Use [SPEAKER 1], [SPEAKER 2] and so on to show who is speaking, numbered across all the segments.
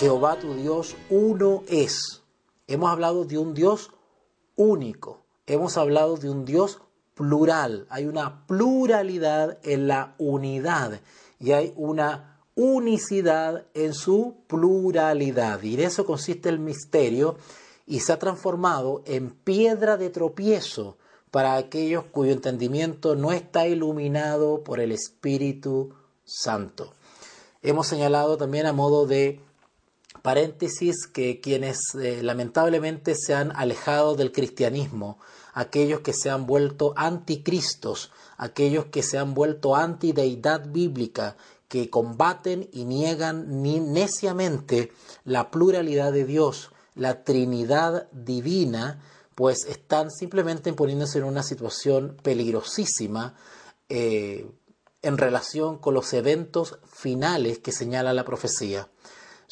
[SPEAKER 1] Jehová tu Dios uno es. Hemos hablado de un Dios único. Hemos hablado de un Dios plural. Hay una pluralidad en la unidad y hay una unicidad en su pluralidad. Y en eso consiste el misterio y se ha transformado en piedra de tropiezo para aquellos cuyo entendimiento no está iluminado por el Espíritu Santo. Hemos señalado también a modo de paréntesis que quienes eh, lamentablemente se han alejado del cristianismo, aquellos que se han vuelto anticristos, aquellos que se han vuelto antideidad bíblica, que combaten y niegan neciamente la pluralidad de Dios, la Trinidad divina, pues están simplemente poniéndose en una situación peligrosísima eh, en relación con los eventos finales que señala la profecía.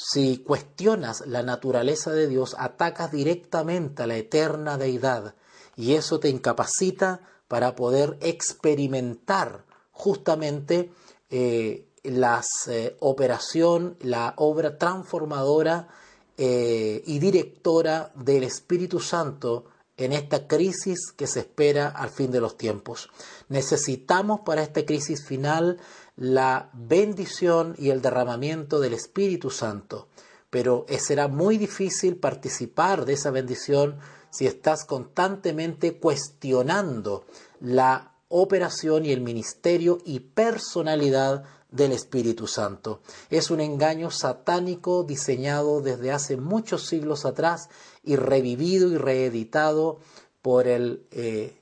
[SPEAKER 1] Si cuestionas la naturaleza de Dios, atacas directamente a la eterna deidad y eso te incapacita para poder experimentar justamente eh, la eh, operación, la obra transformadora eh, y directora del Espíritu Santo en esta crisis que se espera al fin de los tiempos. Necesitamos para esta crisis final la bendición y el derramamiento del Espíritu Santo, pero eh, será muy difícil participar de esa bendición si estás constantemente cuestionando la operación y el ministerio y personalidad del Espíritu Santo. Es un engaño satánico diseñado desde hace muchos siglos atrás y revivido y reeditado por el eh,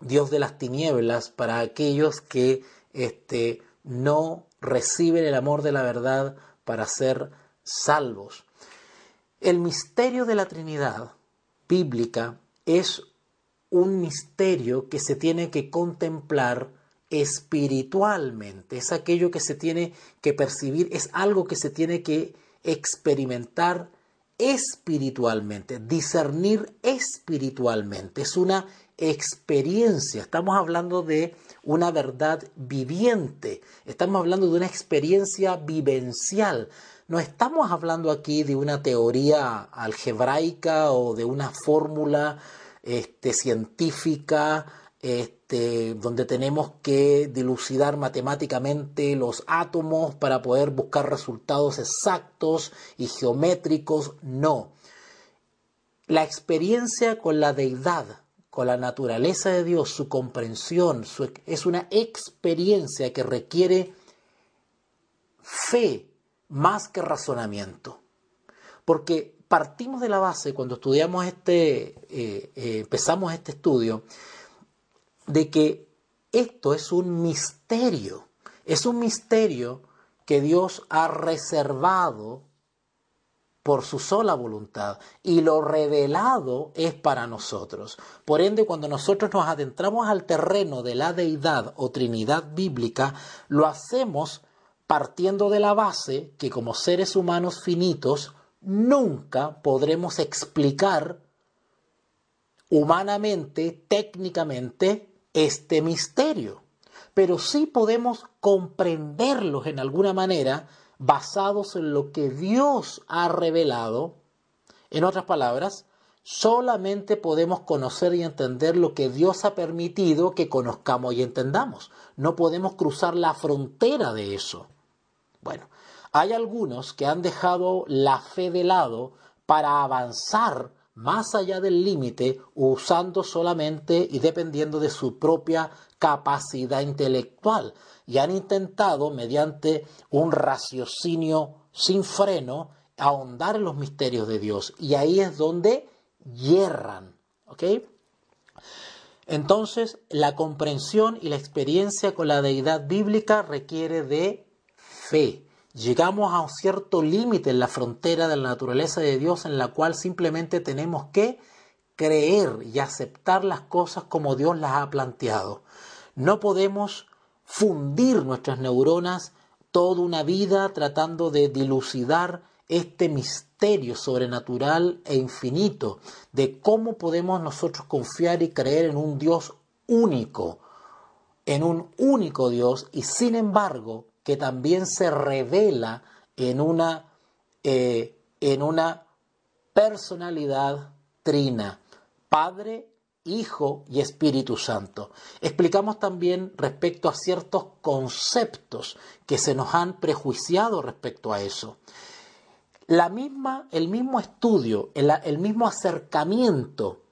[SPEAKER 1] Dios de las tinieblas para aquellos que este, no reciben el amor de la verdad para ser salvos. El misterio de la Trinidad bíblica es un misterio que se tiene que contemplar espiritualmente, es aquello que se tiene que percibir, es algo que se tiene que experimentar espiritualmente, discernir espiritualmente, es una experiencia, estamos hablando de una verdad viviente. Estamos hablando de una experiencia vivencial. No estamos hablando aquí de una teoría algebraica o de una fórmula este, científica este, donde tenemos que dilucidar matemáticamente los átomos para poder buscar resultados exactos y geométricos. No. La experiencia con la deidad, con la naturaleza de Dios, su comprensión, es una experiencia que requiere fe más que razonamiento. Porque partimos de la base cuando estudiamos este, eh, eh, empezamos este estudio, de que esto es un misterio, es un misterio que Dios ha reservado por su sola voluntad y lo revelado es para nosotros. Por ende, cuando nosotros nos adentramos al terreno de la deidad o trinidad bíblica, lo hacemos partiendo de la base que como seres humanos finitos nunca podremos explicar humanamente, técnicamente, este misterio. Pero sí podemos comprenderlos en alguna manera basados en lo que Dios ha revelado. En otras palabras, solamente podemos conocer y entender lo que Dios ha permitido que conozcamos y entendamos. No podemos cruzar la frontera de eso. Bueno, hay algunos que han dejado la fe de lado para avanzar más allá del límite usando solamente y dependiendo de su propia capacidad intelectual, y han intentado, mediante un raciocinio sin freno, ahondar en los misterios de Dios. Y ahí es donde hierran. ¿Ok? Entonces, la comprensión y la experiencia con la deidad bíblica requiere de fe. Llegamos a un cierto límite en la frontera de la naturaleza de Dios en la cual simplemente tenemos que creer y aceptar las cosas como Dios las ha planteado. No podemos fundir nuestras neuronas toda una vida tratando de dilucidar este misterio sobrenatural e infinito de cómo podemos nosotros confiar y creer en un Dios único, en un único Dios y sin embargo que también se revela en una, eh, en una personalidad trina, Padre, Hijo y Espíritu Santo. Explicamos también respecto a ciertos conceptos que se nos han prejuiciado respecto a eso. La misma, el mismo estudio, el mismo acercamiento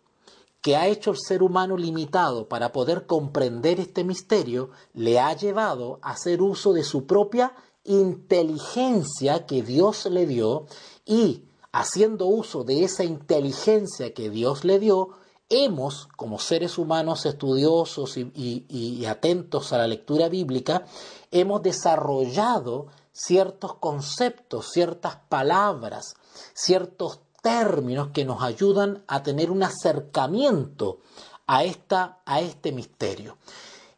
[SPEAKER 1] que ha hecho el ser humano limitado para poder comprender este misterio, le ha llevado a hacer uso de su propia inteligencia que Dios le dio y haciendo uso de esa inteligencia que Dios le dio, hemos, como seres humanos estudiosos y, atentos a la lectura bíblica, hemos desarrollado ciertos conceptos, ciertas palabras, ciertos términos que nos ayudan a tener un acercamiento a, esta, a este misterio.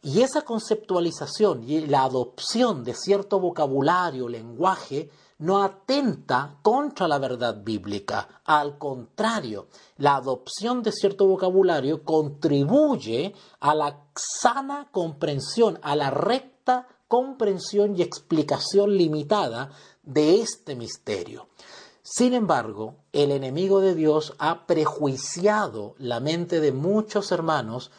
[SPEAKER 1] Y esa conceptualización y la adopción de cierto vocabulario, lenguaje, no atenta contra la verdad bíblica. Al contrario, la adopción de cierto vocabulario contribuye a la sana comprensión, a la recta comprensión y explicación limitada de este misterio. Sin embargo, el enemigo de Dios ha prejuiciado la mente de muchos hermanos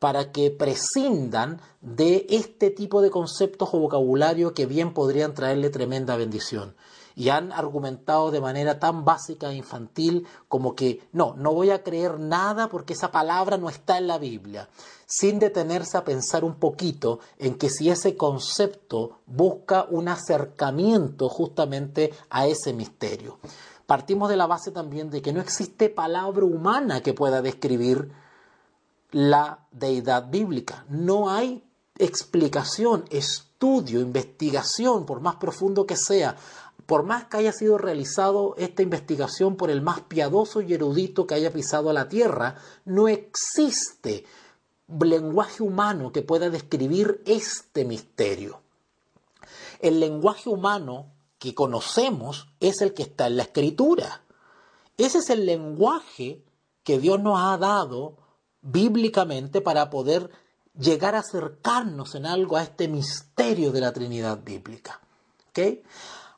[SPEAKER 1] para que prescindan de este tipo de conceptos o vocabulario que bien podrían traerle tremenda bendición. Y han argumentado de manera tan básica e infantil como que no, no voy a creer nada porque esa palabra no está en la Biblia, sin detenerse a pensar un poquito en que si ese concepto busca un acercamiento justamente a ese misterio. Partimos de la base también de que no existe palabra humana que pueda describir la deidad bíblica. No hay explicación, estudio, investigación, por más profundo que sea, por más que haya sido realizado esta investigación por el más piadoso y erudito que haya pisado la tierra, no existe lenguaje humano que pueda describir este misterio. El lenguaje humano que conocemos es el que está en la escritura. Ese es el lenguaje que Dios nos ha dado bíblicamente para poder llegar a acercarnos en algo a este misterio de la Trinidad bíblica. ¿Okay?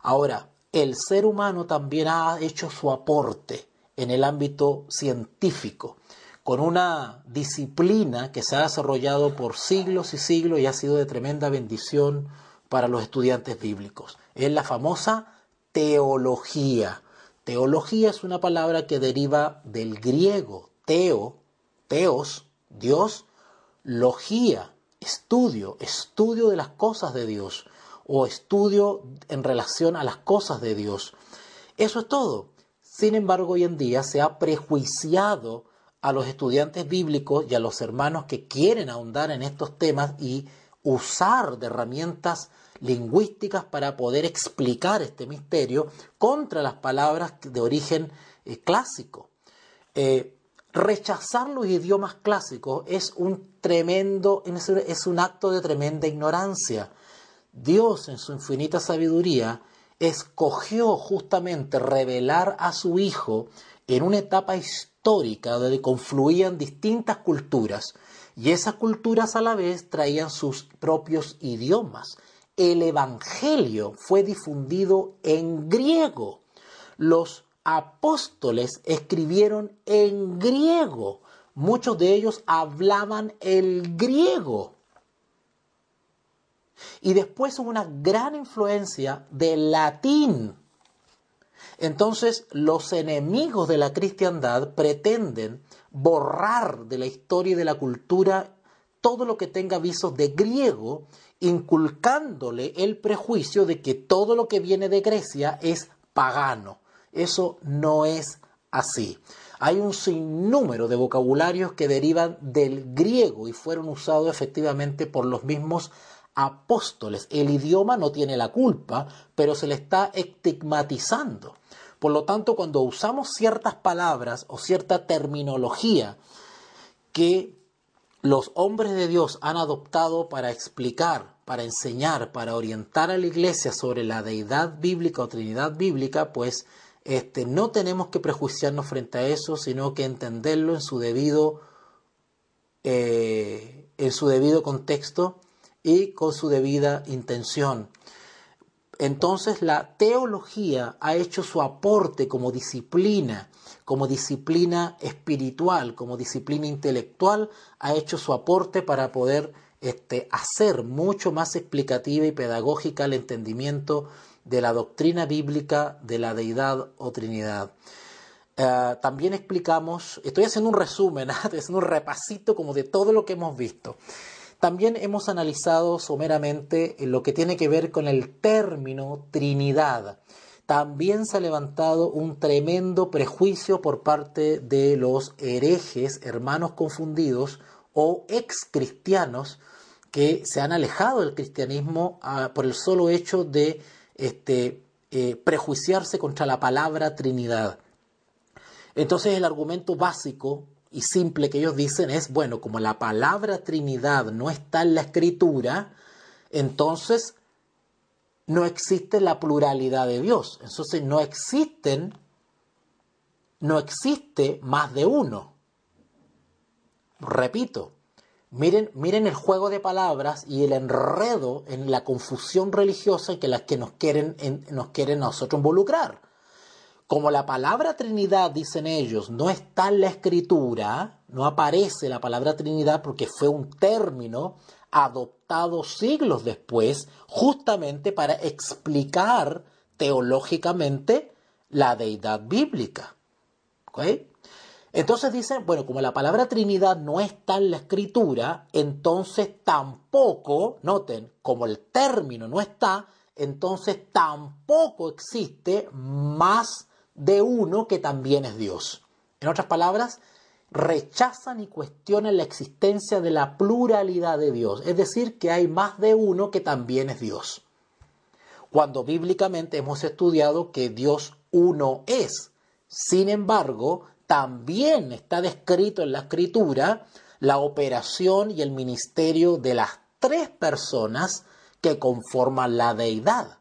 [SPEAKER 1] Ahora, el ser humano también ha hecho su aporte en el ámbito científico, con una disciplina que se ha desarrollado por siglos y siglos y ha sido de tremenda bendición para los estudiantes bíblicos. Es la famosa teología. Teología es una palabra que deriva del griego, teo, teos, Dios, logía, estudio, estudio de las cosas de Dios o estudio en relación a las cosas de Dios. Eso es todo. Sin embargo, hoy en día se ha prejuiciado a los estudiantes bíblicos y a los hermanos que quieren ahondar en estos temas y usar de herramientas lingüísticas para poder explicar este misterio contra las palabras de origen eh, clásico. Eh, rechazar los idiomas clásicos es un tremendo, es un acto de tremenda ignorancia. Dios en su infinita sabiduría escogió justamente revelar a su Hijo en una etapa histórica donde confluían distintas culturas y esas culturas a la vez traían sus propios idiomas. El Evangelio fue difundido en griego. Los apóstoles escribieron en griego. Muchos de ellos hablaban el griego. Y después hubo una gran influencia del latín. Entonces los enemigos de la cristiandad pretenden borrar de la historia y de la cultura todo lo que tenga visos de griego, inculcándole el prejuicio de que todo lo que viene de Grecia es pagano. Eso no es así. Hay un sinnúmero de vocabularios que derivan del griego y fueron usados efectivamente por los mismos apóstoles. El idioma no tiene la culpa, pero se le está estigmatizando. Por lo tanto, cuando usamos ciertas palabras o cierta terminología que los hombres de Dios han adoptado para explicar, para enseñar, para orientar a la iglesia sobre la deidad bíblica o trinidad bíblica, pues este, no tenemos que prejuiciarnos frente a eso, sino que entenderlo en su debido, eh, en su debido contexto y con su debida intención. Entonces la teología ha hecho su aporte como disciplina, como disciplina espiritual, como disciplina intelectual, ha hecho su aporte para poder este, hacer mucho más explicativa y pedagógica el entendimiento de la doctrina bíblica de la deidad o Trinidad. Eh, también explicamos, estoy haciendo un resumen, ah, haciendo un repasito como de todo lo que hemos visto. También hemos analizado someramente lo que tiene que ver con el término Trinidad. También se ha levantado un tremendo prejuicio por parte de los herejes, hermanos confundidos o ex cristianos que se han alejado del cristianismo ah, por el solo hecho de este, eh, prejuiciarse contra la palabra Trinidad. Entonces el argumento básico y simple que ellos dicen es, bueno, como la palabra Trinidad no está en la escritura, entonces no existe la pluralidad de Dios. Entonces no existen, no existe más de uno. Repito, Miren, miren el juego de palabras y el enredo en la confusión religiosa que, las que nos quieren, nos quieren nosotros involucrar. Como la palabra Trinidad, dicen ellos, no está en la escritura, no aparece la palabra Trinidad porque fue un término adoptado siglos después justamente para explicar teológicamente la deidad bíblica. Entonces dicen, bueno, como la palabra Trinidad no está en la escritura, entonces tampoco, noten, como el término no está, entonces tampoco existe más de uno que también es Dios. En otras palabras, rechazan y cuestionan la existencia de la pluralidad de Dios, es decir, que hay más de uno que también es Dios. Cuando bíblicamente hemos estudiado que Dios uno es, sin embargo, también está descrito en la escritura la operación y el ministerio de las tres personas que conforman la deidad.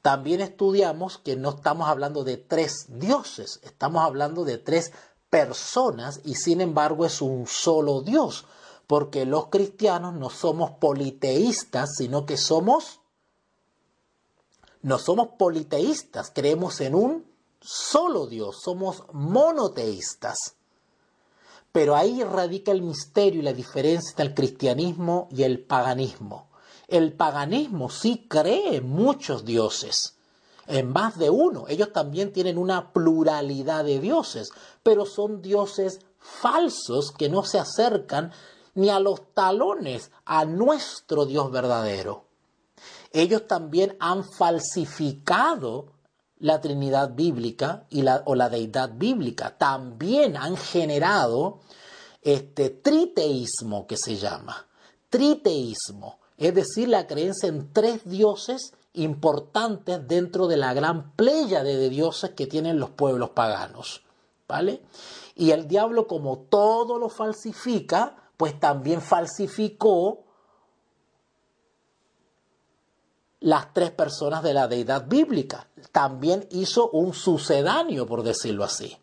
[SPEAKER 1] También estudiamos que no estamos hablando de tres dioses, estamos hablando de tres personas y sin embargo es un solo Dios, porque los cristianos no somos politeístas, sino que somos, no somos politeístas, creemos en un solo Dios, somos monoteístas. Pero ahí radica el misterio y la diferencia entre el cristianismo y el paganismo. El paganismo sí cree en muchos dioses, en más de uno. Ellos también tienen una pluralidad de dioses, pero son dioses falsos que no se acercan ni a los talones a nuestro Dios verdadero. Ellos también han falsificado la Trinidad bíblica y la, o la deidad bíblica. También han generado este triteísmo que se llama. Triteísmo, es decir, la creencia en tres dioses importantes dentro de la gran playa de dioses que tienen los pueblos paganos. ¿Vale? Y el diablo, como todo lo falsifica, pues también falsificó las tres personas de la deidad bíblica. También hizo un sucedáneo, por decirlo así.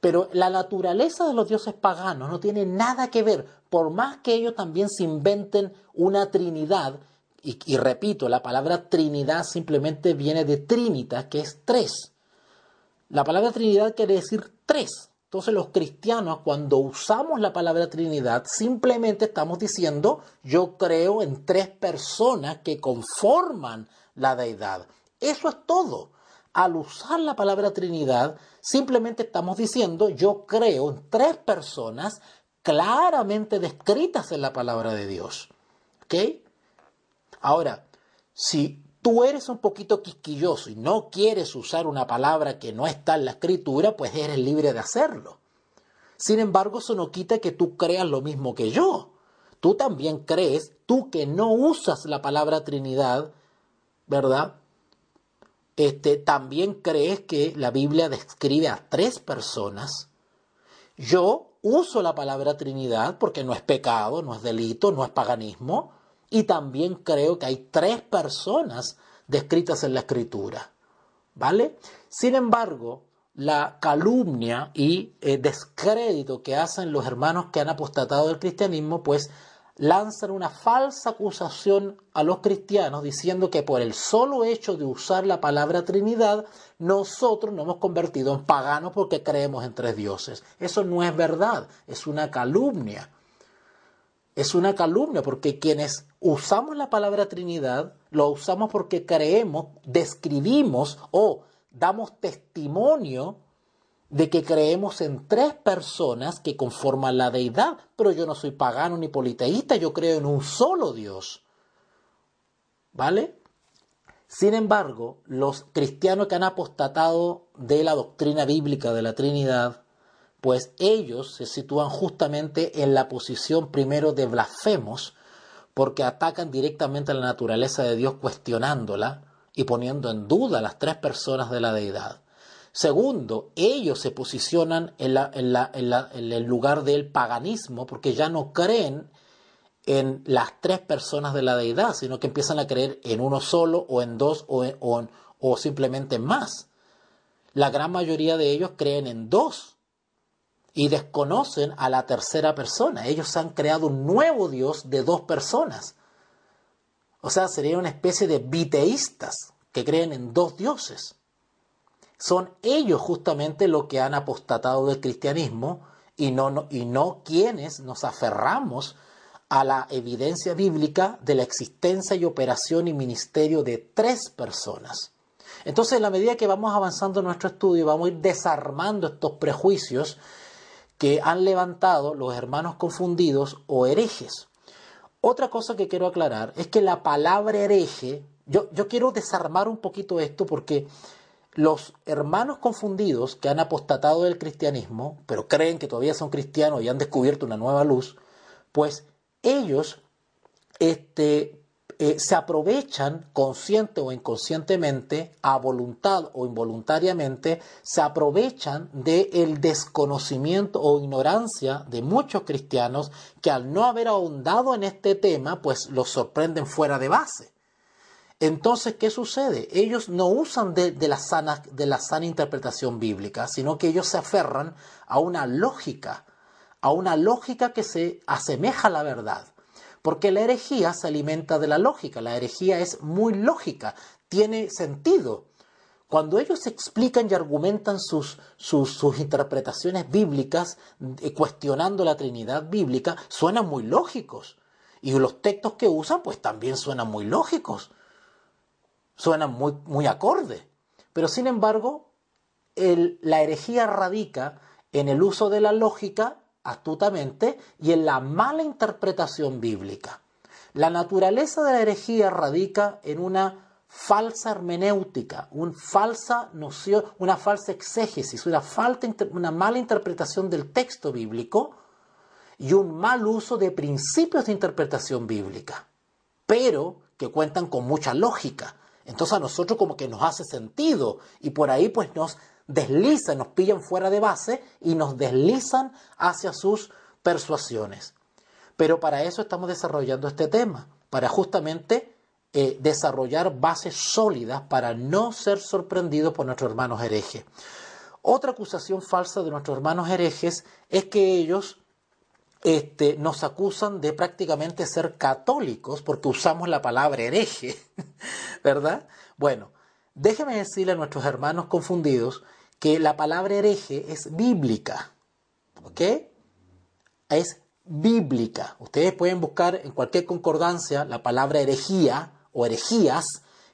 [SPEAKER 1] Pero la naturaleza de los dioses paganos no tiene nada que ver, por más que ellos también se inventen una trinidad, y, repito, la palabra trinidad simplemente viene de trinita, que es tres. La palabra trinidad quiere decir tres. Entonces los cristianos cuando usamos la palabra Trinidad simplemente estamos diciendo yo creo en tres personas que conforman la deidad. Eso es todo. Al usar la palabra Trinidad simplemente estamos diciendo yo creo en tres personas claramente descritas en la palabra de Dios. ¿Ok? Ahora, si tú eres un poquito quisquilloso y no quieres usar una palabra que no está en la escritura, pues eres libre de hacerlo. Sin embargo, eso no quita que tú creas lo mismo que yo. Tú también crees, tú que no usas la palabra Trinidad, ¿verdad? Este, también crees que la Biblia describe a tres personas. Yo uso la palabra Trinidad porque no es pecado, no es delito, no es paganismo, y también creo que hay tres personas descritas en la escritura. ¿Vale? Sin embargo, la calumnia y eh, descrédito que hacen los hermanos que han apostatado del cristianismo, pues lanzan una falsa acusación a los cristianos diciendo que por el solo hecho de usar la palabra Trinidad, nosotros nos hemos convertido en paganos porque creemos en tres dioses. Eso no es verdad, es una calumnia es una calumnia porque quienes usamos la palabra Trinidad lo usamos porque creemos, describimos o damos testimonio de que creemos en tres personas que conforman la deidad, pero yo no soy pagano ni politeísta, yo creo en un solo Dios. ¿Vale? Sin embargo, los cristianos que han apostatado de la doctrina bíblica de la Trinidad pues ellos se sitúan justamente en la posición primero de blasfemos, porque atacan directamente a la naturaleza de Dios cuestionándola y poniendo en duda las tres personas de la deidad. Segundo, ellos se posicionan en, el lugar del paganismo porque ya no creen en las tres personas de la deidad, sino que empiezan a creer en uno solo o en dos o, o simplemente en más. La gran mayoría de ellos creen en dos y desconocen a la tercera persona. Ellos han creado un nuevo Dios de dos personas. O sea, serían una especie de viteístas que creen en dos dioses. Son ellos justamente los que han apostatado del cristianismo y no, y no quienes nos aferramos a la evidencia bíblica de la existencia y operación y ministerio de tres personas. Entonces, a la medida que vamos avanzando en nuestro estudio, vamos a ir desarmando estos prejuicios que han levantado los hermanos confundidos o herejes. Otra cosa que quiero aclarar es que la palabra hereje, yo, yo quiero desarmar un poquito esto porque los hermanos confundidos que han apostatado del cristianismo, pero creen que todavía son cristianos y han descubierto una nueva luz, pues ellos este, eh, se aprovechan consciente o inconscientemente, a voluntad o involuntariamente, se aprovechan del el desconocimiento o ignorancia de muchos cristianos que al no haber ahondado en este tema, pues los sorprenden fuera de base. Entonces, ¿qué sucede? Ellos no usan de, la de la sana interpretación bíblica, sino que ellos se aferran a una lógica, a una lógica que se asemeja a la verdad porque la herejía se alimenta de la lógica, la herejía es muy lógica, tiene sentido. Cuando ellos explican y argumentan sus, sus, interpretaciones bíblicas, eh, cuestionando la Trinidad bíblica, suenan muy lógicos. Y los textos que usan, pues también suenan muy lógicos, suenan muy, muy acorde. Pero sin embargo, la herejía radica en el uso de la lógica astutamente y en la mala interpretación bíblica. La naturaleza de la herejía radica en una falsa hermenéutica, una falsa noción, una falsa exégesis, una, falta, una mala interpretación del texto bíblico y un mal uso de principios de interpretación bíblica, pero que cuentan con mucha lógica. Entonces a nosotros como que nos hace sentido y por ahí pues nos deslizan, nos pillan fuera de base y nos deslizan hacia sus persuasiones. Pero para eso estamos desarrollando este tema, para justamente eh, desarrollar bases sólidas para no ser sorprendidos por nuestros hermanos herejes. Otra acusación falsa de nuestros hermanos herejes es que ellos este, nos acusan de prácticamente ser católicos porque usamos la palabra hereje, ¿verdad? Bueno, Déjeme decirle a nuestros hermanos confundidos que la palabra hereje es bíblica. ¿Ok? Es bíblica. Ustedes pueden buscar en cualquier concordancia la palabra herejía o herejías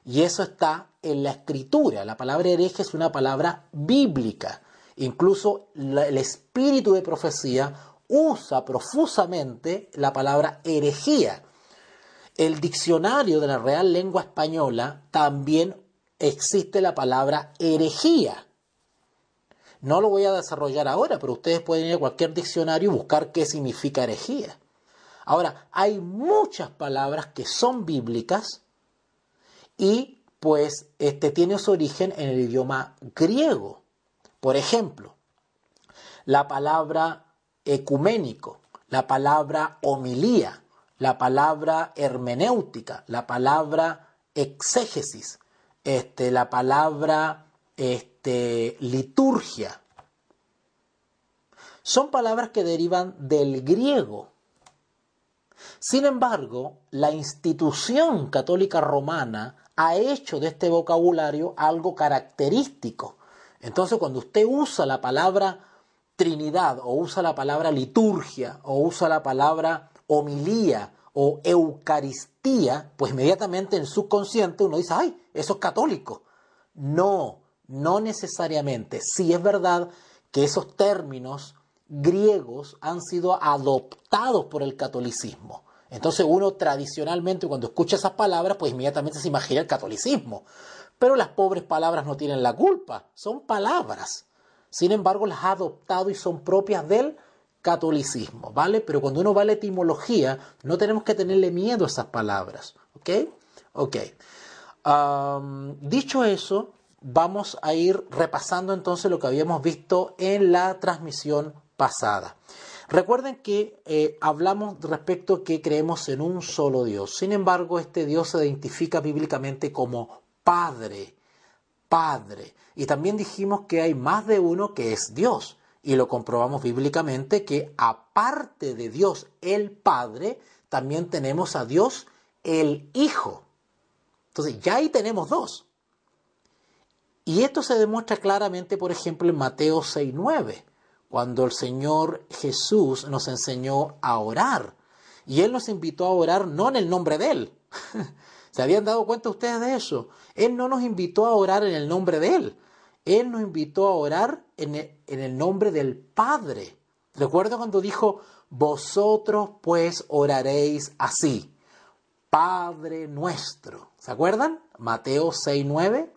[SPEAKER 1] y eso está en la escritura. La palabra hereje es una palabra bíblica. Incluso el espíritu de profecía usa profusamente la palabra herejía. El diccionario de la Real Lengua Española también existe la palabra herejía. No lo voy a desarrollar ahora, pero ustedes pueden ir a cualquier diccionario y buscar qué significa herejía. Ahora, hay muchas palabras que son bíblicas y pues este tiene su origen en el idioma griego. Por ejemplo, la palabra ecuménico, la palabra homilía, la palabra hermenéutica, la palabra exégesis, este, la palabra este, liturgia. Son palabras que derivan del griego. Sin embargo, la institución católica romana ha hecho de este vocabulario algo característico. Entonces, cuando usted usa la palabra Trinidad o usa la palabra liturgia o usa la palabra homilía o Eucaristía, pues inmediatamente en su consciente uno dice, ay, eso es católico. No, no necesariamente. Sí es verdad que esos términos griegos han sido adoptados por el catolicismo. Entonces uno tradicionalmente cuando escucha esas palabras, pues inmediatamente se imagina el catolicismo. Pero las pobres palabras no tienen la culpa, son palabras. Sin embargo, las ha adoptado y son propias del catolicismo, ¿vale? Pero cuando uno va a la etimología, no tenemos que tenerle miedo a esas palabras, ¿ok? Ok. dicho eso, vamos a ir repasando entonces lo que habíamos visto en la transmisión pasada. Recuerden que eh, hablamos respecto a que creemos en un solo Dios. Sin embargo, este Dios se identifica bíblicamente como Padre, Padre. Y también dijimos que hay más de uno que es Dios y lo comprobamos bíblicamente, que aparte de Dios el Padre, también tenemos a Dios el Hijo. Entonces, ya ahí tenemos dos. Y esto se demuestra claramente, por ejemplo, en Mateo 6.9, cuando el Señor Jesús nos enseñó a orar. Y Él nos invitó a orar no en el nombre de Él. ¿Se habían dado cuenta ustedes de eso? Él no nos invitó a orar en el nombre de Él, él nos invitó a orar e, en el nombre del Padre. Recuerdo cuando dijo, vosotros pues oraréis así, Padre nuestro. ¿Se acuerdan? Mateo 6, 9.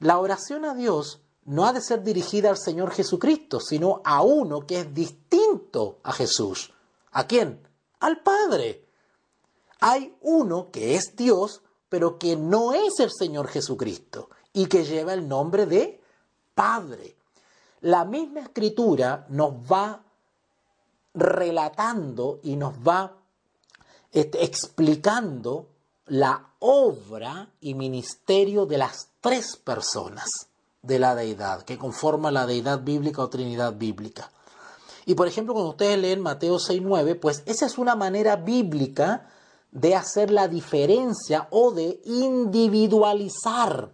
[SPEAKER 1] La oración a Dios no ha de ser dirigida al Señor Jesucristo, sino a uno que es distinto a Jesús. ¿A quién? Al Padre. Hay uno que es Dios, pero que no es el Señor Jesucristo y que lleva el nombre de Padre. La misma escritura nos va relatando y nos va este, explicando la obra y ministerio de las tres personas de la deidad, que conforma la deidad bíblica o trinidad bíblica. Y por ejemplo, cuando ustedes leen Mateo 9 pues esa es una manera bíblica de hacer la diferencia o de individualizar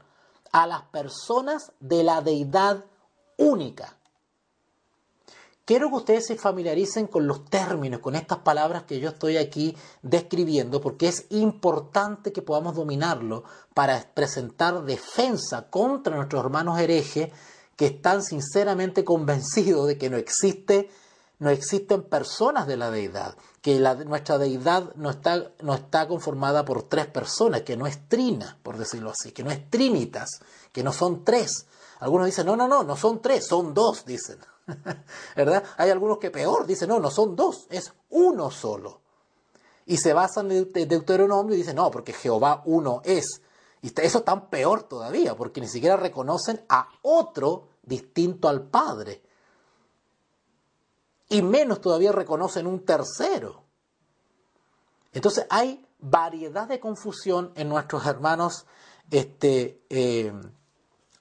[SPEAKER 1] a las personas de la deidad única. Quiero que ustedes se familiaricen con los términos, con estas palabras que yo estoy aquí describiendo, porque es importante que podamos dominarlo para presentar defensa contra nuestros hermanos herejes que están sinceramente convencidos de que no existe no existen personas de la deidad, que la, nuestra deidad no está, no está conformada por tres personas, que no es trina, por decirlo así, que no es trinitas, que no son tres. Algunos dicen, no, no, no, no son tres, son dos, dicen. ¿Verdad? Hay algunos que peor, dicen, no, no son dos, es uno solo. Y se basan en el Deuteronomio y dicen, no, porque Jehová uno es. Y eso es tan peor todavía, porque ni siquiera reconocen a otro distinto al Padre y menos todavía reconocen un tercero. Entonces hay variedad de confusión en nuestros hermanos este, eh,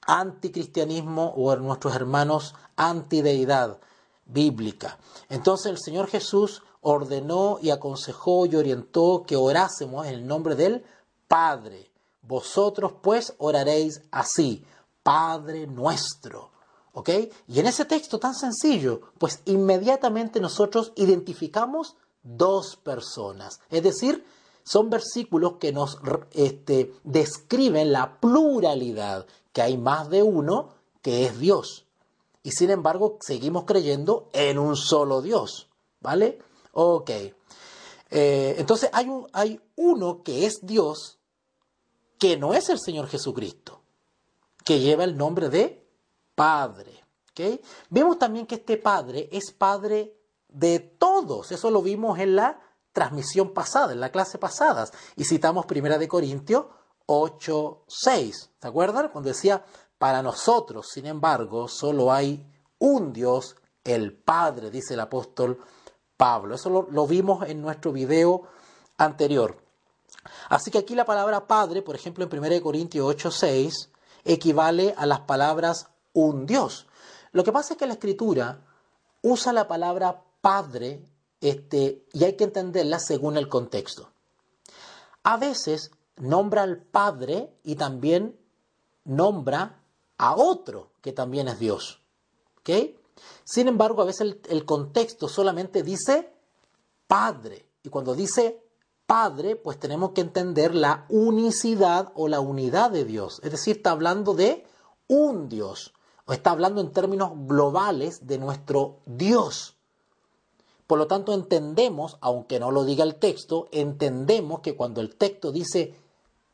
[SPEAKER 1] anticristianismo o en nuestros hermanos antideidad bíblica. Entonces el Señor Jesús ordenó y aconsejó y orientó que orásemos en el nombre del Padre. Vosotros pues oraréis así, Padre nuestro ¿Ok? Y en ese texto tan sencillo, pues inmediatamente nosotros identificamos dos personas. Es decir, son versículos que nos este, describen la pluralidad, que hay más de uno que es Dios. Y sin embargo, seguimos creyendo en un solo Dios. ¿Vale? Ok. Eh, entonces hay, un, hay uno que es Dios, que no es el Señor Jesucristo, que lleva el nombre de Padre. Vemos también que este Padre es Padre de todos. Eso lo vimos en la transmisión pasada, en la clase pasada. Y citamos 1 de Corintios 8.6. ¿Se acuerdan? Cuando decía, para nosotros, sin embargo, solo hay un Dios, el Padre, dice el apóstol Pablo. Eso lo, vimos en nuestro video anterior. Así que aquí la palabra Padre, por ejemplo, en 1 Corintios 8.6, equivale a las palabras un Dios. Lo que pasa es que la escritura usa la palabra Padre este, y hay que entenderla según el contexto. A veces nombra al Padre y también nombra a otro que también es Dios. Sin embargo, a veces el, el contexto solamente dice Padre. Y cuando dice Padre, pues tenemos que entender la unicidad o la unidad de Dios. Es decir, está hablando de un Dios está hablando en términos globales de nuestro Dios. Por lo tanto, entendemos, aunque no lo diga el texto, entendemos que cuando el texto dice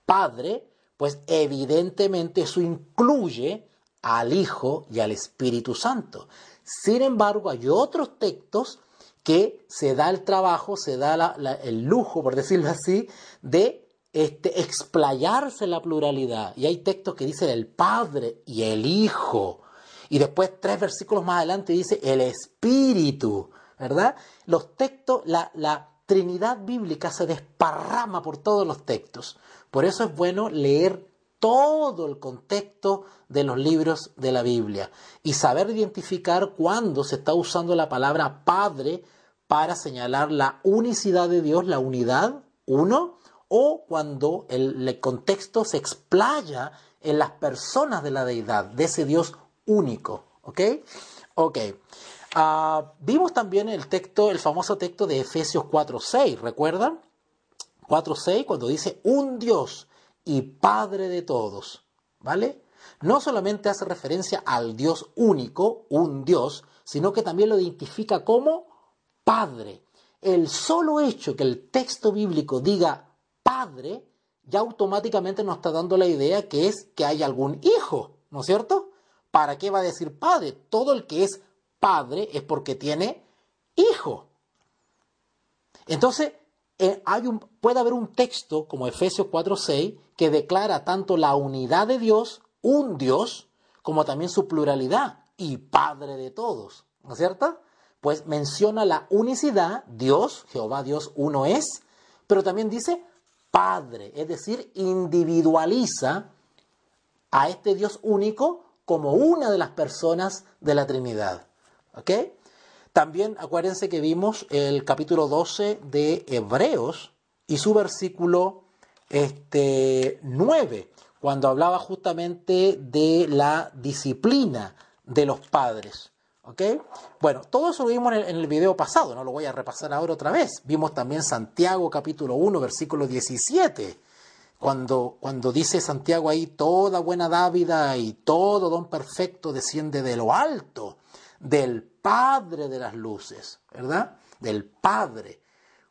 [SPEAKER 1] Padre, pues evidentemente eso incluye al Hijo y al Espíritu Santo. Sin embargo, hay otros textos que se da el trabajo, se da el lujo, por decirlo así, de este, explayarse la pluralidad. Y hay textos que dicen el Padre y el Hijo. Y después tres versículos más adelante dice el Espíritu, ¿verdad? Los textos, la, la Trinidad bíblica se desparrama por todos los textos. Por eso es bueno leer todo el contexto de los libros de la Biblia y saber identificar cuándo se está usando la palabra Padre para señalar la unicidad de Dios, la unidad, uno, o cuando el, contexto se explaya en las personas de la deidad, de ese Dios único. ¿Ok? Ok. Ah, vimos también el texto, el famoso texto de Efesios 4.6, ¿recuerdan? 4.6 cuando dice un Dios y Padre de todos, ¿vale? No solamente hace referencia al Dios único, un Dios, sino que también lo identifica como Padre. El solo hecho que el texto bíblico diga padre, ya automáticamente nos está dando la idea que es que hay algún hijo, ¿no es cierto? ¿Para qué va a decir padre? Todo el que es padre es porque tiene hijo. Entonces, eh, hay puede haber un texto como Efesios 4.6 que declara tanto la unidad de Dios, un Dios, como también su pluralidad y Padre de todos, ¿no es cierto? Pues menciona la unicidad, Dios, Jehová Dios uno es, pero también dice Padre, es decir, individualiza a este Dios único como una de las personas de la Trinidad. También acuérdense que vimos el capítulo 12 de Hebreos y su versículo este, 9, cuando hablaba justamente de la disciplina de los padres. Bueno, todo eso lo vimos en el, video pasado, no lo voy a repasar ahora otra vez. Vimos también Santiago capítulo 1, versículo 17, cuando, cuando dice Santiago ahí, toda buena dávida y todo don perfecto desciende de lo alto, del Padre de las Luces, ¿verdad? Del Padre.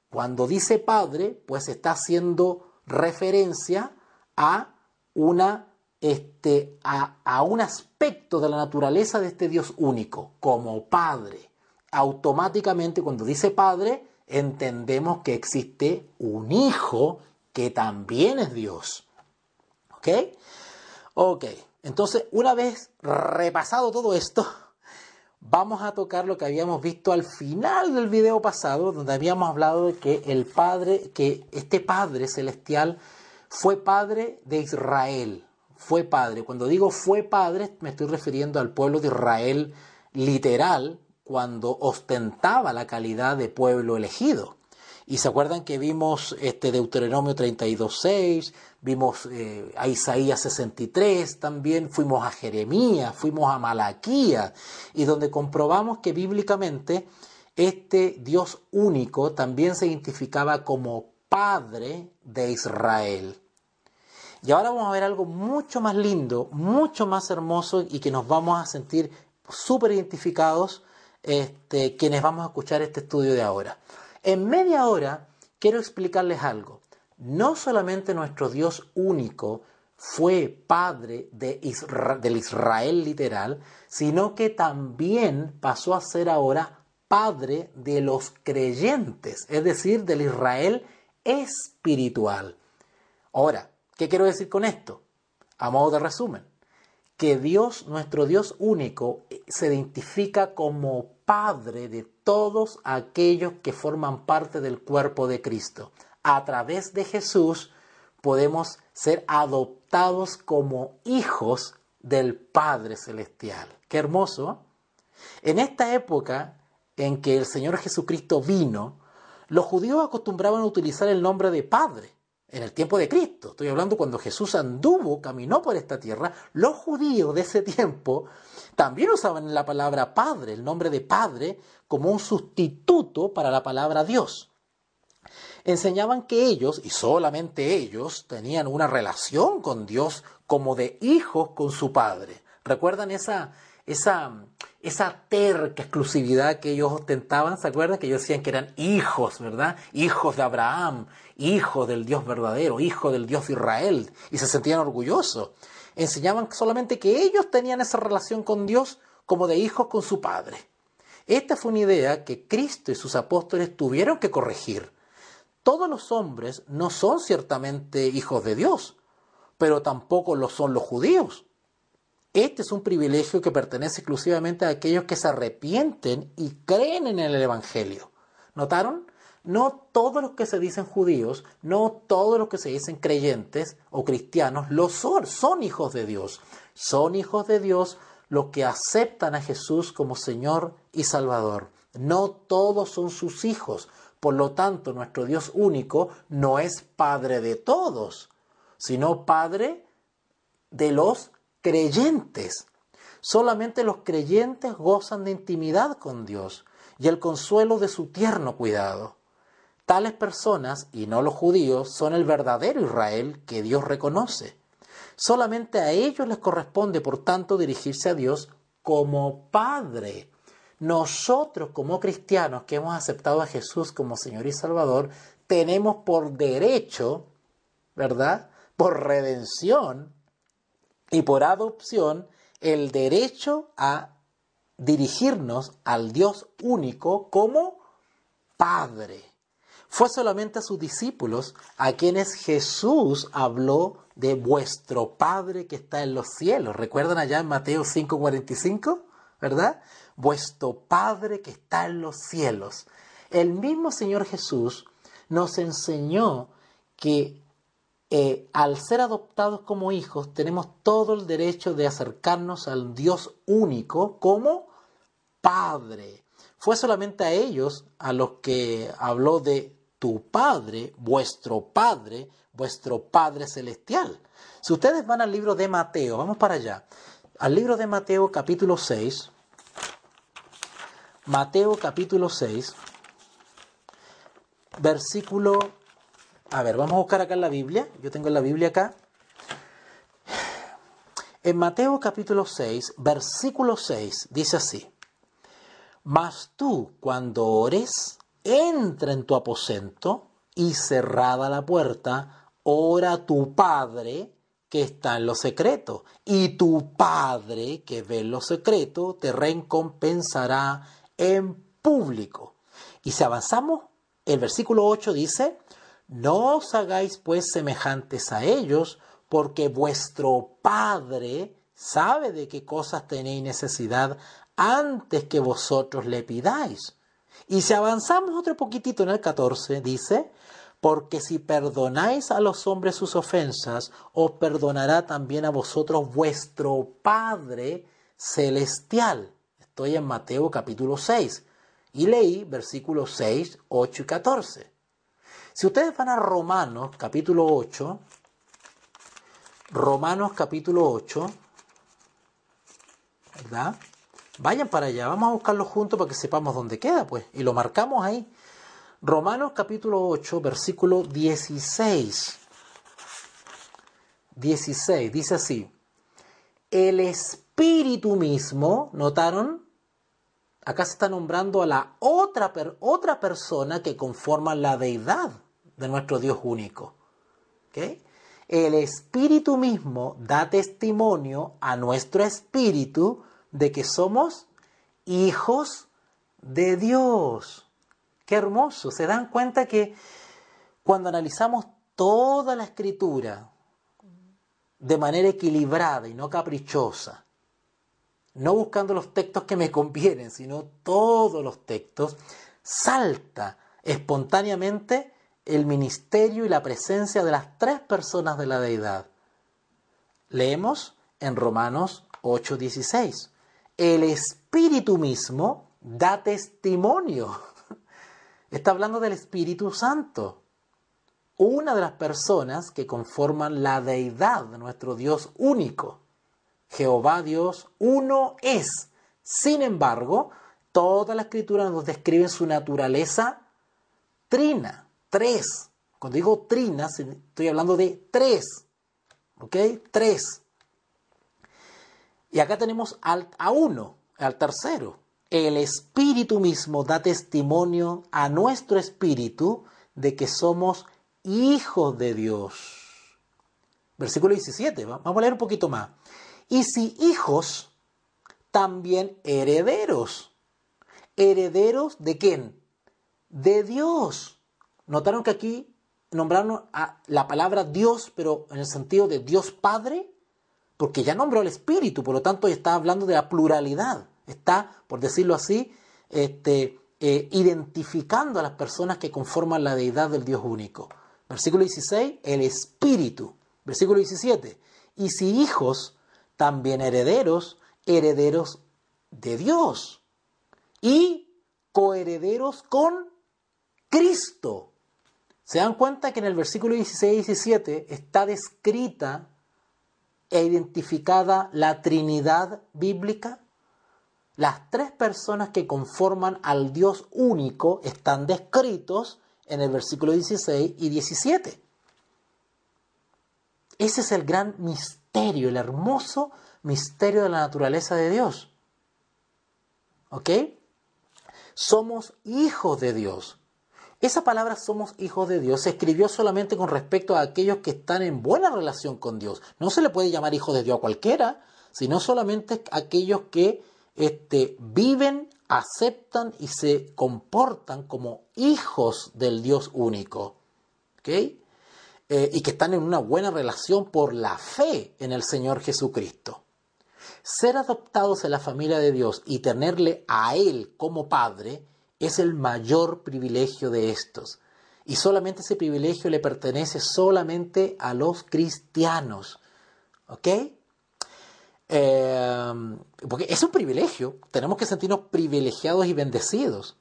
[SPEAKER 1] Cuando dice Padre, pues está haciendo referencia a una este, a, un aspecto de la naturaleza de este Dios único, como Padre. Automáticamente cuando dice Padre, entendemos que existe un Hijo que también es Dios. ¿Ok? Ok, entonces una vez repasado todo esto, vamos a tocar lo que habíamos visto al final del video pasado, donde habíamos hablado de que el Padre, que este Padre celestial fue Padre de Israel, fue padre. Cuando digo fue padre, me estoy refiriendo al pueblo de Israel literal, cuando ostentaba la calidad de pueblo elegido. Y se acuerdan que vimos este Deuteronomio 32.6, vimos eh, a Isaías 63, también fuimos a Jeremías, fuimos a Malaquía, y donde comprobamos que bíblicamente este Dios único también se identificaba como Padre de Israel. Y ahora vamos a ver algo mucho más lindo, mucho más hermoso y que nos vamos a sentir súper identificados este, quienes vamos a escuchar este estudio de ahora. En media hora quiero explicarles algo. No solamente nuestro Dios único fue padre de del Israel literal, sino que también pasó a ser ahora padre de los creyentes, es decir, del Israel espiritual. Ahora, ¿Qué quiero decir con esto? A modo de resumen, que Dios, nuestro Dios único, eh, se identifica como Padre de todos aquellos que forman parte del cuerpo de Cristo. A través de Jesús podemos ser adoptados como hijos del Padre Celestial. Qué hermoso. ¿eh? En esta época en que el Señor Jesucristo vino, los judíos acostumbraban a utilizar el nombre de Padre en el tiempo de Cristo, estoy hablando cuando Jesús anduvo, caminó por esta tierra, los judíos de ese tiempo también usaban la palabra padre, el nombre de padre, como un sustituto para la palabra Dios. Enseñaban que ellos, y solamente ellos, tenían una relación con Dios como de hijos con su padre. ¿Recuerdan esa, esa, terca exclusividad que ellos ostentaban, ¿se acuerdan? Que ellos decían que eran hijos, ¿verdad? Hijos de Abraham, hijos del Dios verdadero, hijos del Dios de Israel, y se sentían orgullosos. Enseñaban solamente que ellos tenían esa relación con Dios como de hijos con su Padre. Esta fue una idea que Cristo y sus apóstoles tuvieron que corregir. Todos los hombres no son ciertamente hijos de Dios, pero tampoco lo son los judíos. Este es un privilegio que pertenece exclusivamente a aquellos que se arrepienten y creen en el Evangelio. ¿Notaron? No todos los que se dicen judíos, no todos los que se dicen creyentes o cristianos lo son, son hijos de Dios. Son hijos de Dios los que aceptan a Jesús como Señor y Salvador. No todos son sus hijos. Por lo tanto, nuestro Dios único no es Padre de todos, sino Padre de los creyentes. Solamente los creyentes gozan de intimidad con Dios y el consuelo de su tierno cuidado. Tales personas, y no los judíos, son el verdadero Israel que Dios reconoce. Solamente a ellos les corresponde, por tanto, dirigirse a Dios como Padre. Nosotros, como cristianos que hemos aceptado a Jesús como Señor y Salvador, tenemos por derecho, ¿verdad? Por redención, y por adopción el derecho a dirigirnos al Dios único como Padre. Fue solamente a sus discípulos a quienes Jesús habló de vuestro Padre que está en los cielos. ¿Recuerdan allá en Mateo 5:45? ¿Verdad? Vuestro Padre que está en los cielos. El mismo Señor Jesús nos enseñó que eh, al ser adoptados como hijos, tenemos todo el derecho de acercarnos al Dios único como Padre. Fue solamente a ellos a los que habló de tu Padre, vuestro Padre, vuestro Padre Celestial. Si ustedes van al libro de Mateo, vamos para allá, al libro de Mateo capítulo 6, Mateo capítulo 6, versículo a ver, vamos a buscar acá en la Biblia. Yo tengo la Biblia acá. En Mateo capítulo 6, versículo 6, dice así. Mas tú cuando ores, entra en tu aposento y cerrada la puerta, ora a tu Padre que está en lo secreto. Y tu Padre que ve en lo secreto te recompensará en público. Y si avanzamos, el versículo 8 dice, no os hagáis pues semejantes a ellos, porque vuestro Padre sabe de qué cosas tenéis necesidad antes que vosotros le pidáis. Y si avanzamos otro poquitito en el 14, dice, porque si perdonáis a los hombres sus ofensas, os perdonará también a vosotros vuestro Padre Celestial. Estoy en Mateo capítulo 6 y leí versículos 6, 8 y 14. Si ustedes van a Romanos capítulo 8, Romanos capítulo 8, ¿verdad? Vayan para allá, vamos a buscarlo juntos para que sepamos dónde queda, pues, y lo marcamos ahí. Romanos capítulo 8, versículo 16. 16, dice así, el espíritu mismo, ¿notaron? Acá se está nombrando a la otra, otra persona que conforma la deidad de nuestro Dios único. El Espíritu mismo da testimonio a nuestro Espíritu de que somos hijos de Dios. Qué hermoso. Se dan cuenta que cuando analizamos toda la escritura de manera equilibrada y no caprichosa, no buscando los textos que me convienen, sino todos los textos, salta espontáneamente el ministerio y la presencia de las tres personas de la deidad. Leemos en Romanos 8:16, el Espíritu mismo da testimonio. Está hablando del Espíritu Santo, una de las personas que conforman la deidad de nuestro Dios único. Jehová Dios uno es. Sin embargo, toda la escritura nos describe su naturaleza trina Tres. Cuando digo trinas, estoy hablando de tres. ¿Ok? Tres. Y acá tenemos al, a uno, al tercero. El Espíritu mismo da testimonio a nuestro Espíritu de que somos hijos de Dios. Versículo 17, vamos a leer un poquito más. Y si hijos, también herederos. ¿Herederos de quién? De Dios Notaron que aquí nombraron a la palabra Dios, pero en el sentido de Dios Padre, porque ya nombró al Espíritu, por lo tanto está hablando de la pluralidad, está, por decirlo así, este, eh, identificando a las personas que conforman la deidad del Dios único. Versículo 16, el Espíritu. Versículo 17, y si hijos, también herederos, herederos de Dios y coherederos con Cristo se dan cuenta que en el versículo 16 y 17 está descrita e identificada la Trinidad bíblica. Las tres personas que conforman al Dios único están descritos en el versículo 16 y 17. Ese es el gran misterio, el hermoso misterio de la naturaleza de Dios. ¿Ok? Somos hijos de Dios. Esa palabra somos hijos de Dios se escribió solamente con respecto a aquellos que están en buena relación con Dios. No se le puede llamar hijo de Dios a cualquiera, sino solamente aquellos que este, viven, aceptan y se comportan como hijos del Dios único. ¿Ok? Eh, y que están en una buena relación por la fe en el Señor Jesucristo. Ser adoptados en la familia de Dios y tenerle a Él como Padre es el mayor privilegio de estos. Y solamente ese privilegio le pertenece solamente a los cristianos. ¿Ok? Em, porque es un privilegio. Tenemos que sentirnos privilegiados y bendecidos.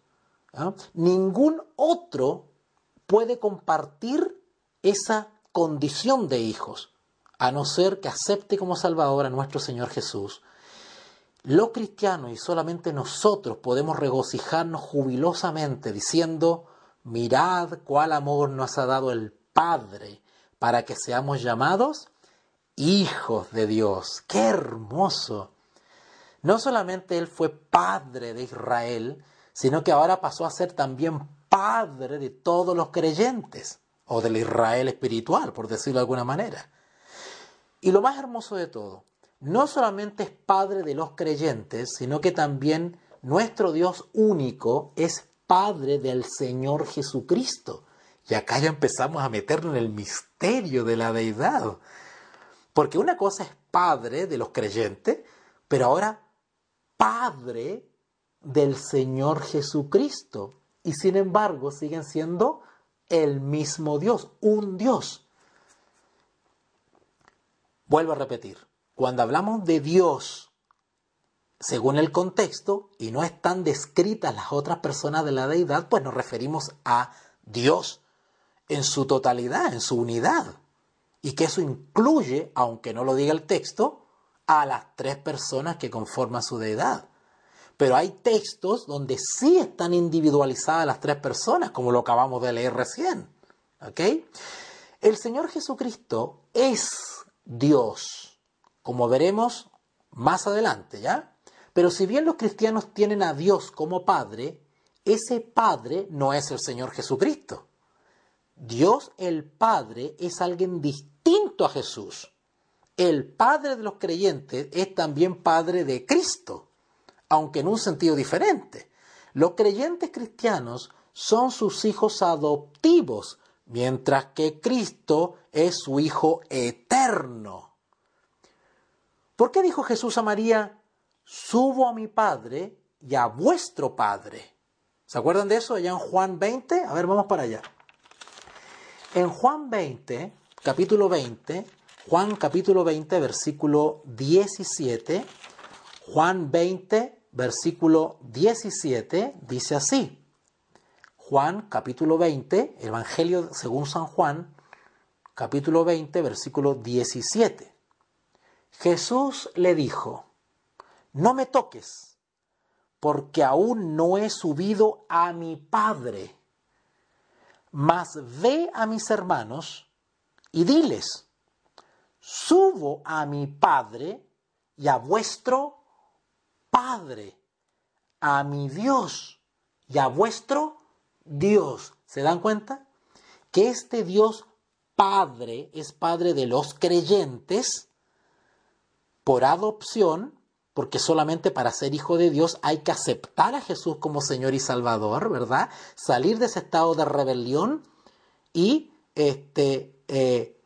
[SPEAKER 1] ¿ah? Ningún otro puede compartir esa condición de hijos, a no ser que acepte como Salvador a nuestro Señor Jesús los cristianos y solamente nosotros podemos regocijarnos jubilosamente diciendo, mirad cuál amor nos ha dado el Padre para que seamos llamados hijos de Dios. ¡Qué hermoso! No solamente Él fue Padre de Israel, sino que ahora pasó a ser también Padre de todos los creyentes, o del Israel espiritual, por decirlo de alguna manera. Y lo más hermoso de todo, no solamente es Padre de los creyentes, sino que también nuestro Dios único es Padre del Señor Jesucristo. Y acá ya empezamos a meternos en el misterio de la deidad. Porque una cosa es Padre de los creyentes, pero ahora Padre del Señor Jesucristo. Y sin embargo siguen siendo el mismo Dios, un Dios. Vuelvo a repetir, cuando hablamos de Dios, según el contexto, y no están descritas las otras personas de la deidad, pues nos referimos a Dios en su totalidad, en su unidad. Y que eso incluye, aunque no lo diga el texto, a las tres personas que conforman su deidad. Pero hay textos donde sí están individualizadas las tres personas, como lo acabamos de leer recién. El Señor Jesucristo es Dios como veremos más adelante, ¿ya? Pero si bien los cristianos tienen a Dios como Padre, ese Padre no es el Señor Jesucristo. Dios el Padre es alguien distinto a Jesús. El Padre de los creyentes es también Padre de Cristo, aunque en un sentido diferente. Los creyentes cristianos son sus hijos adoptivos, mientras que Cristo es su Hijo eterno. ¿Por qué dijo Jesús a María, subo a mi Padre y a vuestro Padre? ¿Se acuerdan de eso allá en Juan 20? A ver, vamos para allá. En Juan 20, capítulo 20, Juan capítulo 20, versículo 17, Juan 20, versículo 17, dice así. Juan capítulo 20, Evangelio según San Juan, capítulo 20, versículo 17. Jesús le dijo, no me toques, porque aún no he subido a mi Padre, mas ve a mis hermanos y diles, subo a mi Padre y a vuestro Padre, a mi Dios y a vuestro Dios. ¿Se dan cuenta? Que este Dios Padre es Padre de los creyentes por adopción, porque solamente para ser hijo de Dios hay que aceptar a Jesús como Señor y Salvador, ¿verdad? Salir de ese estado de rebelión y este, eh,